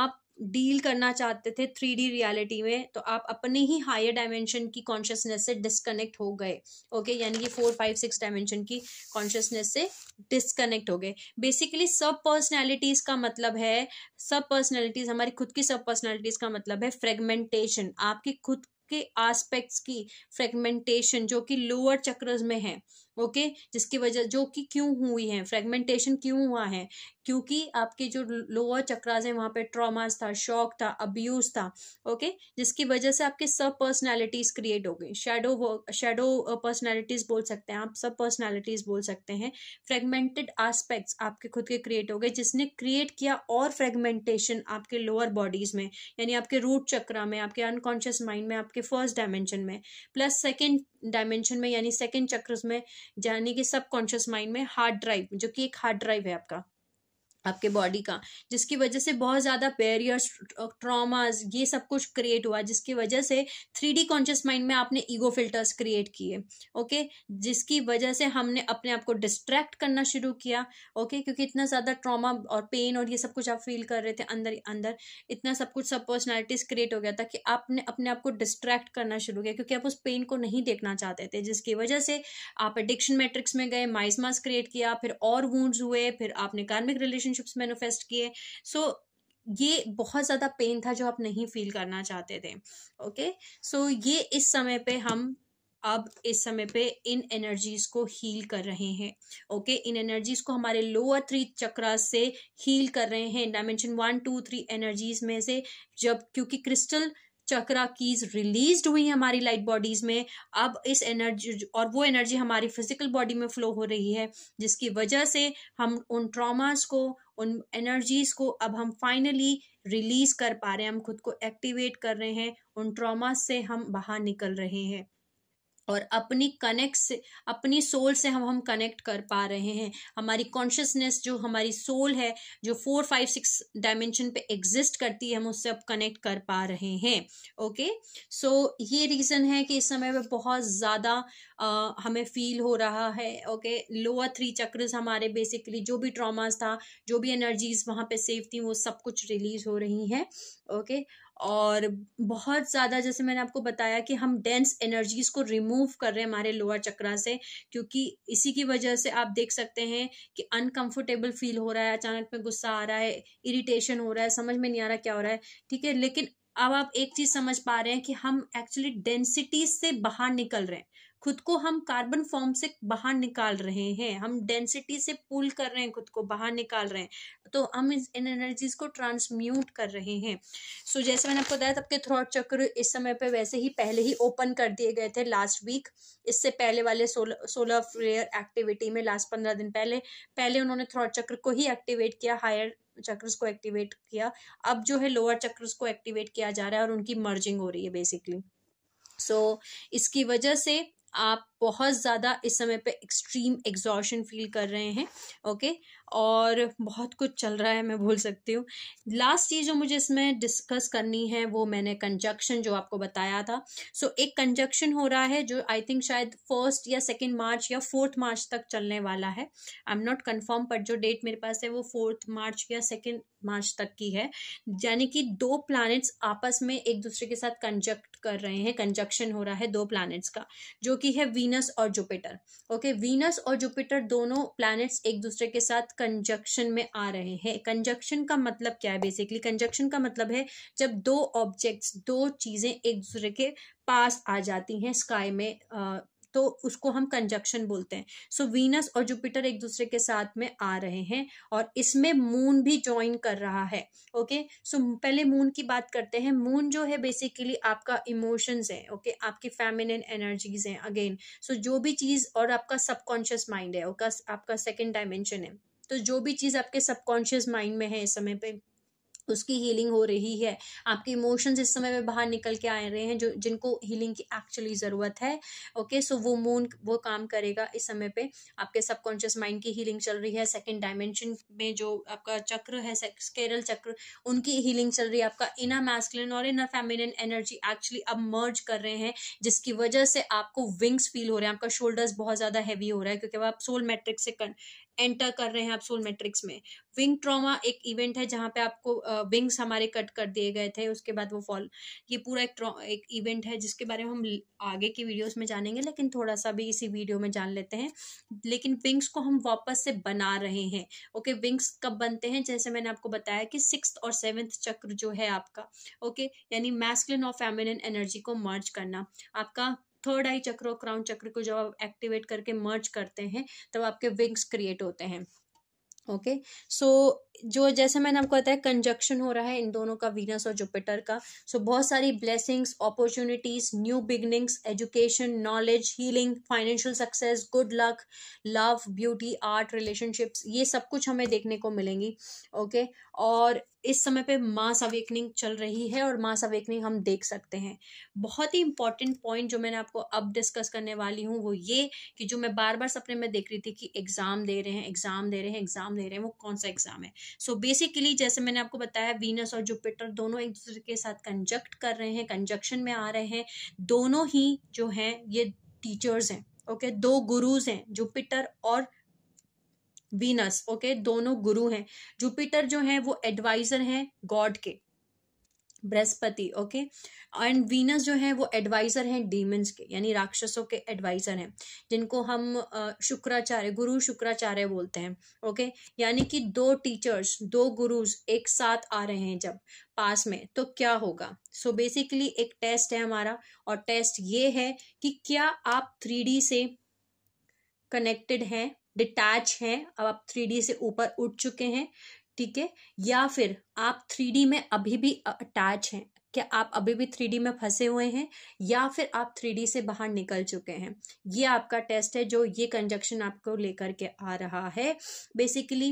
Speaker 1: आप डील करना चाहते थे थ्री डी रियलिटी में तो आप अपने ही हायर डायमेंशन की कॉन्शियसनेस से डिसकनेक्ट हो गए ओके यानी कि फोर फाइव सिक्स डायमेंशन की कॉन्शियसनेस से डिस्कनेक्ट हो गए बेसिकली सब पर्सनैलिटीज़ का मतलब है सब पर्सनैलिटीज़ हमारी खुद की सब पर्सनैलिटीज़ का मतलब है फ्रेगमेंटेशन आपकी खुद के आस्पेक्ट्स की फ्रेगमेंटेशन जो कि लोअर चक्रज में है ओके जिसकी वजह जो कि क्यों हुई है फ्रेगमेंटेशन क्यों हुआ है क्योंकि आपके जो लोअर चक्रास हैं वहाँ पे ट्रॉमास था शॉक था अब्यूज था ओके जिसकी वजह से आपके सब पर्सनालिटीज़ क्रिएट हो गई शेडो शेडो पर्सनालिटीज़ बोल सकते हैं आप सब पर्सनालिटीज़ बोल सकते हैं फ्रेगमेंटेड आस्पेक्ट्स आपके खुद के क्रिएट हो गए जिसने क्रिएट किया और फ्रेगमेंटेशन आपके लोअर बॉडीज़ में यानी आपके रूट चक्रा में आपके अनकॉन्शियस माइंड में आपके फर्स्ट डायमेंशन में प्लस सेकेंड डायमेंशन में यानी सेकेंड चक्र में यानी कि सब कॉन्शियस माइंड में हार्ड ड्राइव जो कि एक हार्ड ड्राइव है आपका आपके बॉडी का जिसकी वजह से बहुत ज़्यादा बैरियर्स ट्रॉमास ये सब कुछ क्रिएट हुआ जिसकी वजह से थ्री डी कॉन्शियस माइंड में आपने ईगो फिल्टर्स क्रिएट किए ओके जिसकी वजह से हमने अपने आप को डिस्ट्रैक्ट करना शुरू किया ओके क्योंकि इतना ज़्यादा ट्रॉमा और पेन और ये सब कुछ आप फील कर रहे थे अंदर अंदर इतना सब कुछ सब पर्सनैलिटीज क्रिएट हो गया था कि आपने अपने आप को डिस्ट्रैक्ट करना शुरू किया क्योंकि आप उस पेन को नहीं देखना चाहते थे जिसकी वजह से आप एडिक्शन मैट्रिक्स में गए माइसमास क्रिएट किया फिर और वूंड्स हुए फिर आपने कार्मिक रिलेशन रिलेशनशिप्स मैनिफेस्ट किए सो ये बहुत ज़्यादा पेन था जो आप नहीं फील करना चाहते थे ओके सो ये इस समय पे हम अब इस समय पे इन एनर्जीज को हील कर रहे हैं ओके इन एनर्जीज को हमारे लोअर थ्री चक्रा से हील कर रहे हैं dimension one two three energies में से जब क्योंकि क्रिस्टल चक्रा कीज रिलीज हुई हमारी लाइट बॉडीज में अब इस एनर्जी और वो एनर्जी हमारी फिजिकल बॉडी में फ्लो हो रही है जिसकी वजह से हम उन ट्रॉमास को उन एनर्जीज को अब हम फाइनली रिलीज कर पा रहे हैं हम खुद को एक्टिवेट कर रहे हैं उन ट्रॉमास से हम बाहर निकल रहे हैं और अपनी कनेक्ट से अपनी सोल से हम हम कनेक्ट कर पा रहे हैं हमारी कॉन्शियसनेस जो हमारी सोल है जो फोर फाइव सिक्स डायमेंशन पे एग्जिस्ट करती है हम उससे अब कनेक्ट कर पा रहे हैं ओके सो so, ये रीज़न है कि इस समय पे बहुत ज़्यादा हमें फील हो रहा है ओके लोअर थ्री चक्रस हमारे बेसिकली जो भी ट्रामाज था जो भी एनर्जीज वहाँ पे सेव थी वो सब कुछ रिलीज हो रही हैं ओके और बहुत ज़्यादा जैसे मैंने आपको बताया कि हम डेंस एनर्जीज को रिमूव कर रहे हैं हमारे लोअर चक्रा से क्योंकि इसी की वजह से आप देख सकते हैं कि अनकंफर्टेबल फील हो रहा है अचानक में गुस्सा आ रहा है इरिटेशन हो रहा है समझ में नहीं आ रहा क्या हो रहा है ठीक है लेकिन अब आप एक चीज़ समझ पा रहे हैं कि हम एक्चुअली डेंसिटी से बाहर निकल रहे हैं खुद को हम कार्बन फॉर्म से बाहर निकाल रहे हैं हम डेंसिटी से पुल कर रहे हैं खुद को बाहर निकाल रहे हैं तो हम इन एनर्जीज को ट्रांसम्यूट कर रहे हैं सो so, जैसे मैंने आपको बताया आपके थ्रॉट चक्र इस समय पे वैसे ही पहले ही ओपन कर दिए गए थे लास्ट वीक इससे पहले वाले सोलर सोलर फ्लेयर एक्टिविटी में लास्ट पंद्रह दिन पहले पहले उन्होंने थ्रॉट चक्र को ही एक्टिवेट किया हायर चक्रस को एक्टिवेट किया अब जो है लोअर चक्रस को एक्टिवेट किया जा रहा है और उनकी मर्जिंग हो रही है बेसिकली सो so, इसकी वजह से up बहुत ज़्यादा इस समय पे एक्सट्रीम एग्जॉशन फील कर रहे हैं ओके और बहुत कुछ चल रहा है मैं बोल सकती हूँ लास्ट चीज़ जो मुझे इसमें डिस्कस करनी है वो मैंने कंजक्शन जो आपको बताया था सो so, एक कंजक्शन हो रहा है जो आई थिंक शायद फर्स्ट या सेकेंड मार्च या फोर्थ मार्च तक चलने वाला है I am not confirm but जो डेट मेरे पास है वो फोर्थ मार्च या सेकेंड मार्च तक की है यानी कि दो प्लैनेट्स आपस में एक दूसरे के साथ कंजक्ट कर रहे हैं कंजक्शन हो रहा है दो प्लैनेट्स का जो कि है वी वीनस और जुपिटर ओके वीनस और जुपिटर दोनों प्लैनेट्स एक दूसरे के साथ कंजक्शन में आ रहे हैं कंजक्शन का मतलब क्या है बेसिकली कंजक्शन का मतलब है जब दो ऑब्जेक्ट्स दो चीज़ें एक दूसरे के पास आ जाती हैं स्काई में तो उसको हम कंजक्शन बोलते हैं सो so, वीनस और जुपिटर एक दूसरे के साथ में आ रहे हैं और इसमें मून भी ज्वाइन कर रहा है ओके सो so, पहले मून की बात करते हैं मून जो है बेसिकली आपका इमोशंस है ओके okay? आपकी फेमिनिन एनर्जीज हैं अगेन सो जो भी चीज़ और आपका सबकॉन्शियस माइंड है आपका सेकेंड डायमेंशन है तो जो भी चीज़ आपके सबकॉन्शियस माइंड में है इस समय पे उसकी हीलिंग हो रही है आपके इमोशंस इस समय में बाहर निकल के आ रहे हैं जो जिनको हीलिंग की एक्चुअली ज़रूरत है ओके सो वो मून वो काम करेगा इस समय पे आपके सबकॉन्शियस माइंड की हीलिंग चल रही है सेकंड डायमेंशन में जो आपका चक्र है स्केरल चक्र उनकी हीलिंग चल रही है आपका इना मैस्कुलिन और इना फेमिनिन एनर्जी एक्चुअली अब मर्ज कर रहे हैं जिसकी वजह से आपको विंग्स फील हो रहे हैं आपका शोल्डर्स बहुत ज़्यादा हैवी हो रहा है क्योंकि आप सोल मैट्रिक से एंटर कर रहे हैं आप सोल मैट्रिक्स में विंग ट्रॉमा एक इवेंट है जहाँ पे आपको विंग्स हमारे कट कर दिए गए थे उसके बाद वो फॉल ये पूरा एक एक इवेंट है जिसके बारे में हम आगे की वीडियोस में जानेंगे लेकिन थोड़ा सा भी इसी वीडियो में जान लेते हैं लेकिन विंग्स को हम वापस से बना रहे हैं ओके विंग्स कब बनते हैं जैसे मैंने आपको बताया कि सिक्स और सेवन्थ चक्र जो है आपका ओके यानी मैस्कुलिन और फेमिनिन एनर्जी को मर्ज करना आपका थर्ड आई चक्र और क्राउन चक्र को जब आप एक्टिवेट करके मर्ज करते हैं तब आपके विंग्स क्रिएट होते हैं ओके okay? सो so, जो जैसे मैंने आपको बताया कंजक्शन हो रहा है इन दोनों का वीनस और जुपिटर का सो so, बहुत सारी blessings opportunities new beginnings education knowledge healing financial success good luck love beauty art relationships ये सब कुछ हमें देखने को मिलेंगी ओके okay? और इस समय पे मास अवेकनिंग चल रही है और मास अवेकनिंग हम देख सकते हैं बहुत ही इंपॉर्टेंट पॉइंट जो मैंने आपको अब डिस्कस करने वाली हूँ वो ये कि जो मैं बार बार सपने में देख रही थी कि एग्जाम दे रहे हैं एग्जाम दे रहे हैं एग्जाम दे रहे हैं वो कौन सा एग्जाम है सो so बेसिकली जैसे मैंने आपको बताया वीनस और जुपिटर दोनों एक दूसरे के साथ कंजक्ट कर रहे हैं कंजक्शन में आ रहे हैं दोनों ही जो हैं ये टीचर्स हैं ओके okay, दो गुरुज हैं जुपिटर और वीनस ओके दोनों गुरु हैं जुपिटर जो है वो एडवाइजर हैं गॉड के बृहस्पति ओके एंड वीनस जो है वो एडवाइजर हैं डीमंस के यानी राक्षसों के एडवाइजर हैं जिनको हम शुक्राचार्य गुरु शुक्राचार्य बोलते हैं ओके यानी कि दो टीचर्स दो गुरुज एक साथ आ रहे हैं जब पास में तो क्या होगा सो so बेसिकली एक टेस्ट है हमारा और टेस्ट ये है कि क्या आप थ्री से कनेक्टेड हैं डिटैच हैं अब आप थ्री से ऊपर उठ चुके हैं ठीक है या फिर आप थ्री में अभी भी अटैच हैं क्या आप अभी भी थ्री में फंसे हुए हैं या फिर आप थ्री से बाहर निकल चुके हैं ये आपका टेस्ट है जो ये कंजक्शन आपको लेकर के आ रहा है बेसिकली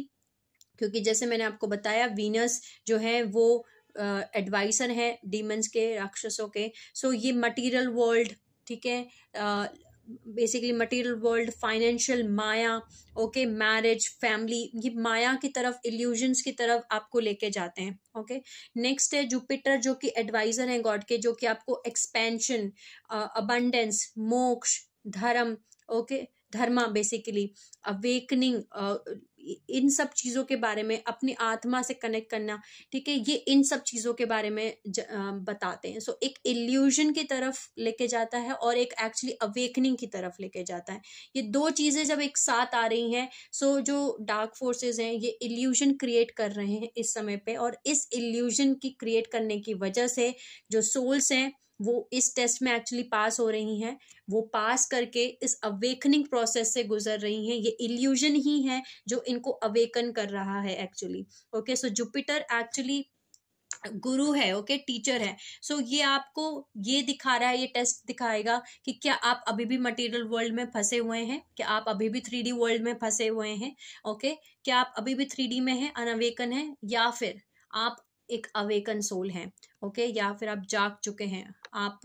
Speaker 1: क्योंकि जैसे मैंने आपको बताया वीनस जो है वो एडवाइसर uh, है डीमंस के राक्षसों के सो so, ये मटीरियल वर्ल्ड ठीक है basically material world financial maya okay marriage family ये माया की तरफ इल्यूजन्स की तरफ आपको लेके जाते हैं ओके okay? नेक्स्ट है जुपिटर जो कि एडवाइजर हैं गॉड के जो कि आपको expansion abundance uh, moksha dharma okay okay? Dharma basically awakening इन सब चीज़ों के बारे में अपनी आत्मा से कनेक्ट करना ठीक है ये इन सब चीज़ों के बारे में ज, आ, बताते हैं सो so, एक इल्यूजन की तरफ लेके जाता है और एक एक्चुअली अवेकनिंग की तरफ लेके जाता है ये दो चीज़ें जब एक साथ आ रही हैं सो so, जो डार्क फोर्सेज हैं ये इल्यूजन क्रिएट कर रहे हैं इस समय पे और इस इल्यूजन की क्रिएट करने की वजह से जो सोल्स हैं वो इस टेस्ट में एक्चुअली पास हो रही हैं वो पास करके इस अवेकनिंग प्रोसेस से गुजर रही हैं ये इल्यूजन ही है जो इनको अवेकन कर रहा है actually okay so Jupiter actually guru है ओके okay, टीचर है सो so, ये आपको ये दिखा रहा है ये टेस्ट दिखाएगा कि क्या आप अभी भी मटेरियल वर्ल्ड में फंसे हुए हैं क्या आप अभी भी थ्री डी वर्ल्ड में फंसे हुए हैं ओके okay? क्या आप अभी भी थ्री डी में हैं अनवेकन हैं या फिर आप एक अवेकन सोल हैं ओके okay? या फिर आप जाग चुके हैं आप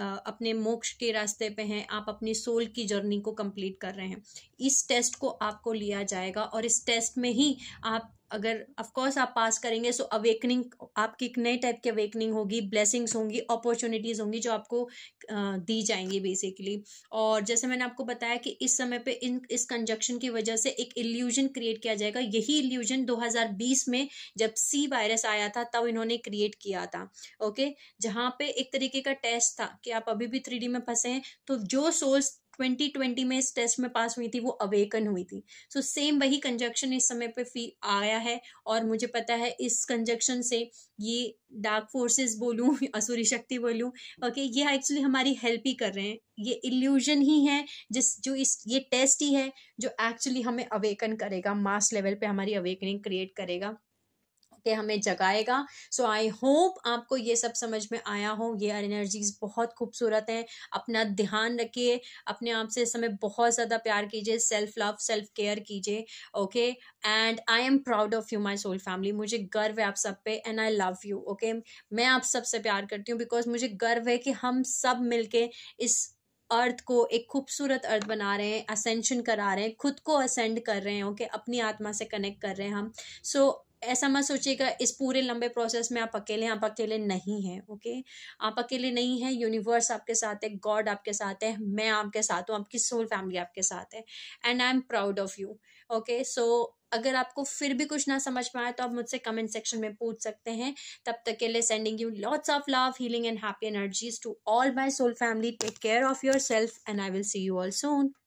Speaker 1: अपने मोक्ष के रास्ते पे हैं आप अपनी सोल की जर्नी को कंप्लीट कर रहे हैं इस टेस्ट को आपको लिया जाएगा और इस टेस्ट में ही आप अगर ऑफकोर्स आप पास करेंगे सो अवेकनिंग आपकी एक नए टाइप की अवेकनिंग होगी ब्लेसिंग्स होंगी अपॉर्चुनिटीज़ होंगी जो आपको दी जाएंगी बेसिकली और जैसे मैंने आपको बताया कि इस समय पे इन इस कंजक्शन की वजह से एक इल्यूजन क्रिएट किया जाएगा यही इल्यूजन 2020 में जब सी वायरस आया था तब इन्होंने क्रिएट किया था ओके जहाँ पे एक तरीके का टेस्ट था कि आप अभी भी थ्री में फंसे हैं तो जो सोल्स 2020 में इस टेस्ट में पास हुई थी वो अवेकन हुई थी सो so, सेम वही कंजक्शन इस समय पे फी आया है और मुझे पता है इस कंजक्शन से ये डार्क फोर्सेस बोलूँ असुरी शक्ति बोलू ओके okay, ये एक्चुअली हमारी हेल्प ही कर रहे हैं ये इल्यूजन ही है जिस जो इस ये टेस्ट ही है जो एक्चुअली हमें अवेकन करेगा मास लेवल पे हमारी अवेकनिंग क्रिएट करेगा के हमें जगाएगा सो आई होप आपको ये सब समझ में आया हो ये एनर्जीज बहुत खूबसूरत हैं अपना ध्यान रखिए अपने आप से समय बहुत ज़्यादा प्यार कीजिए सेल्फ लव सेल्फ केयर कीजिए okay and I am proud of you my soul family मुझे गर्व है आप सब पे and I love you okay मैं आप सबसे प्यार करती हूँ बिकॉज मुझे गर्व है कि हम सब मिलके इस अर्थ को एक खूबसूरत अर्थ बना रहे हैं असेंशन करा रहे हैं खुद को असेंड कर रहे हैं ओके okay? अपनी आत्मा से कनेक्ट कर रहे हैं हम सो so, ऐसा मत सोचिएगा इस पूरे लंबे प्रोसेस में आप अकेले आप अकेले नहीं हैं ओके आप अकेले नहीं हैं यूनिवर्स आपके साथ है गॉड आपके साथ है मैं आपके साथ हूँ आपकी सोल फैमिली आपके साथ है and I am proud of you okay so अगर आपको फिर भी कुछ ना समझ में आए तो आप मुझसे कमेंट सेक्शन में पूछ सकते हैं तब तक के लिए sending you lots of love healing and happy energies to all my soul family take care of yourself and I will see you all Son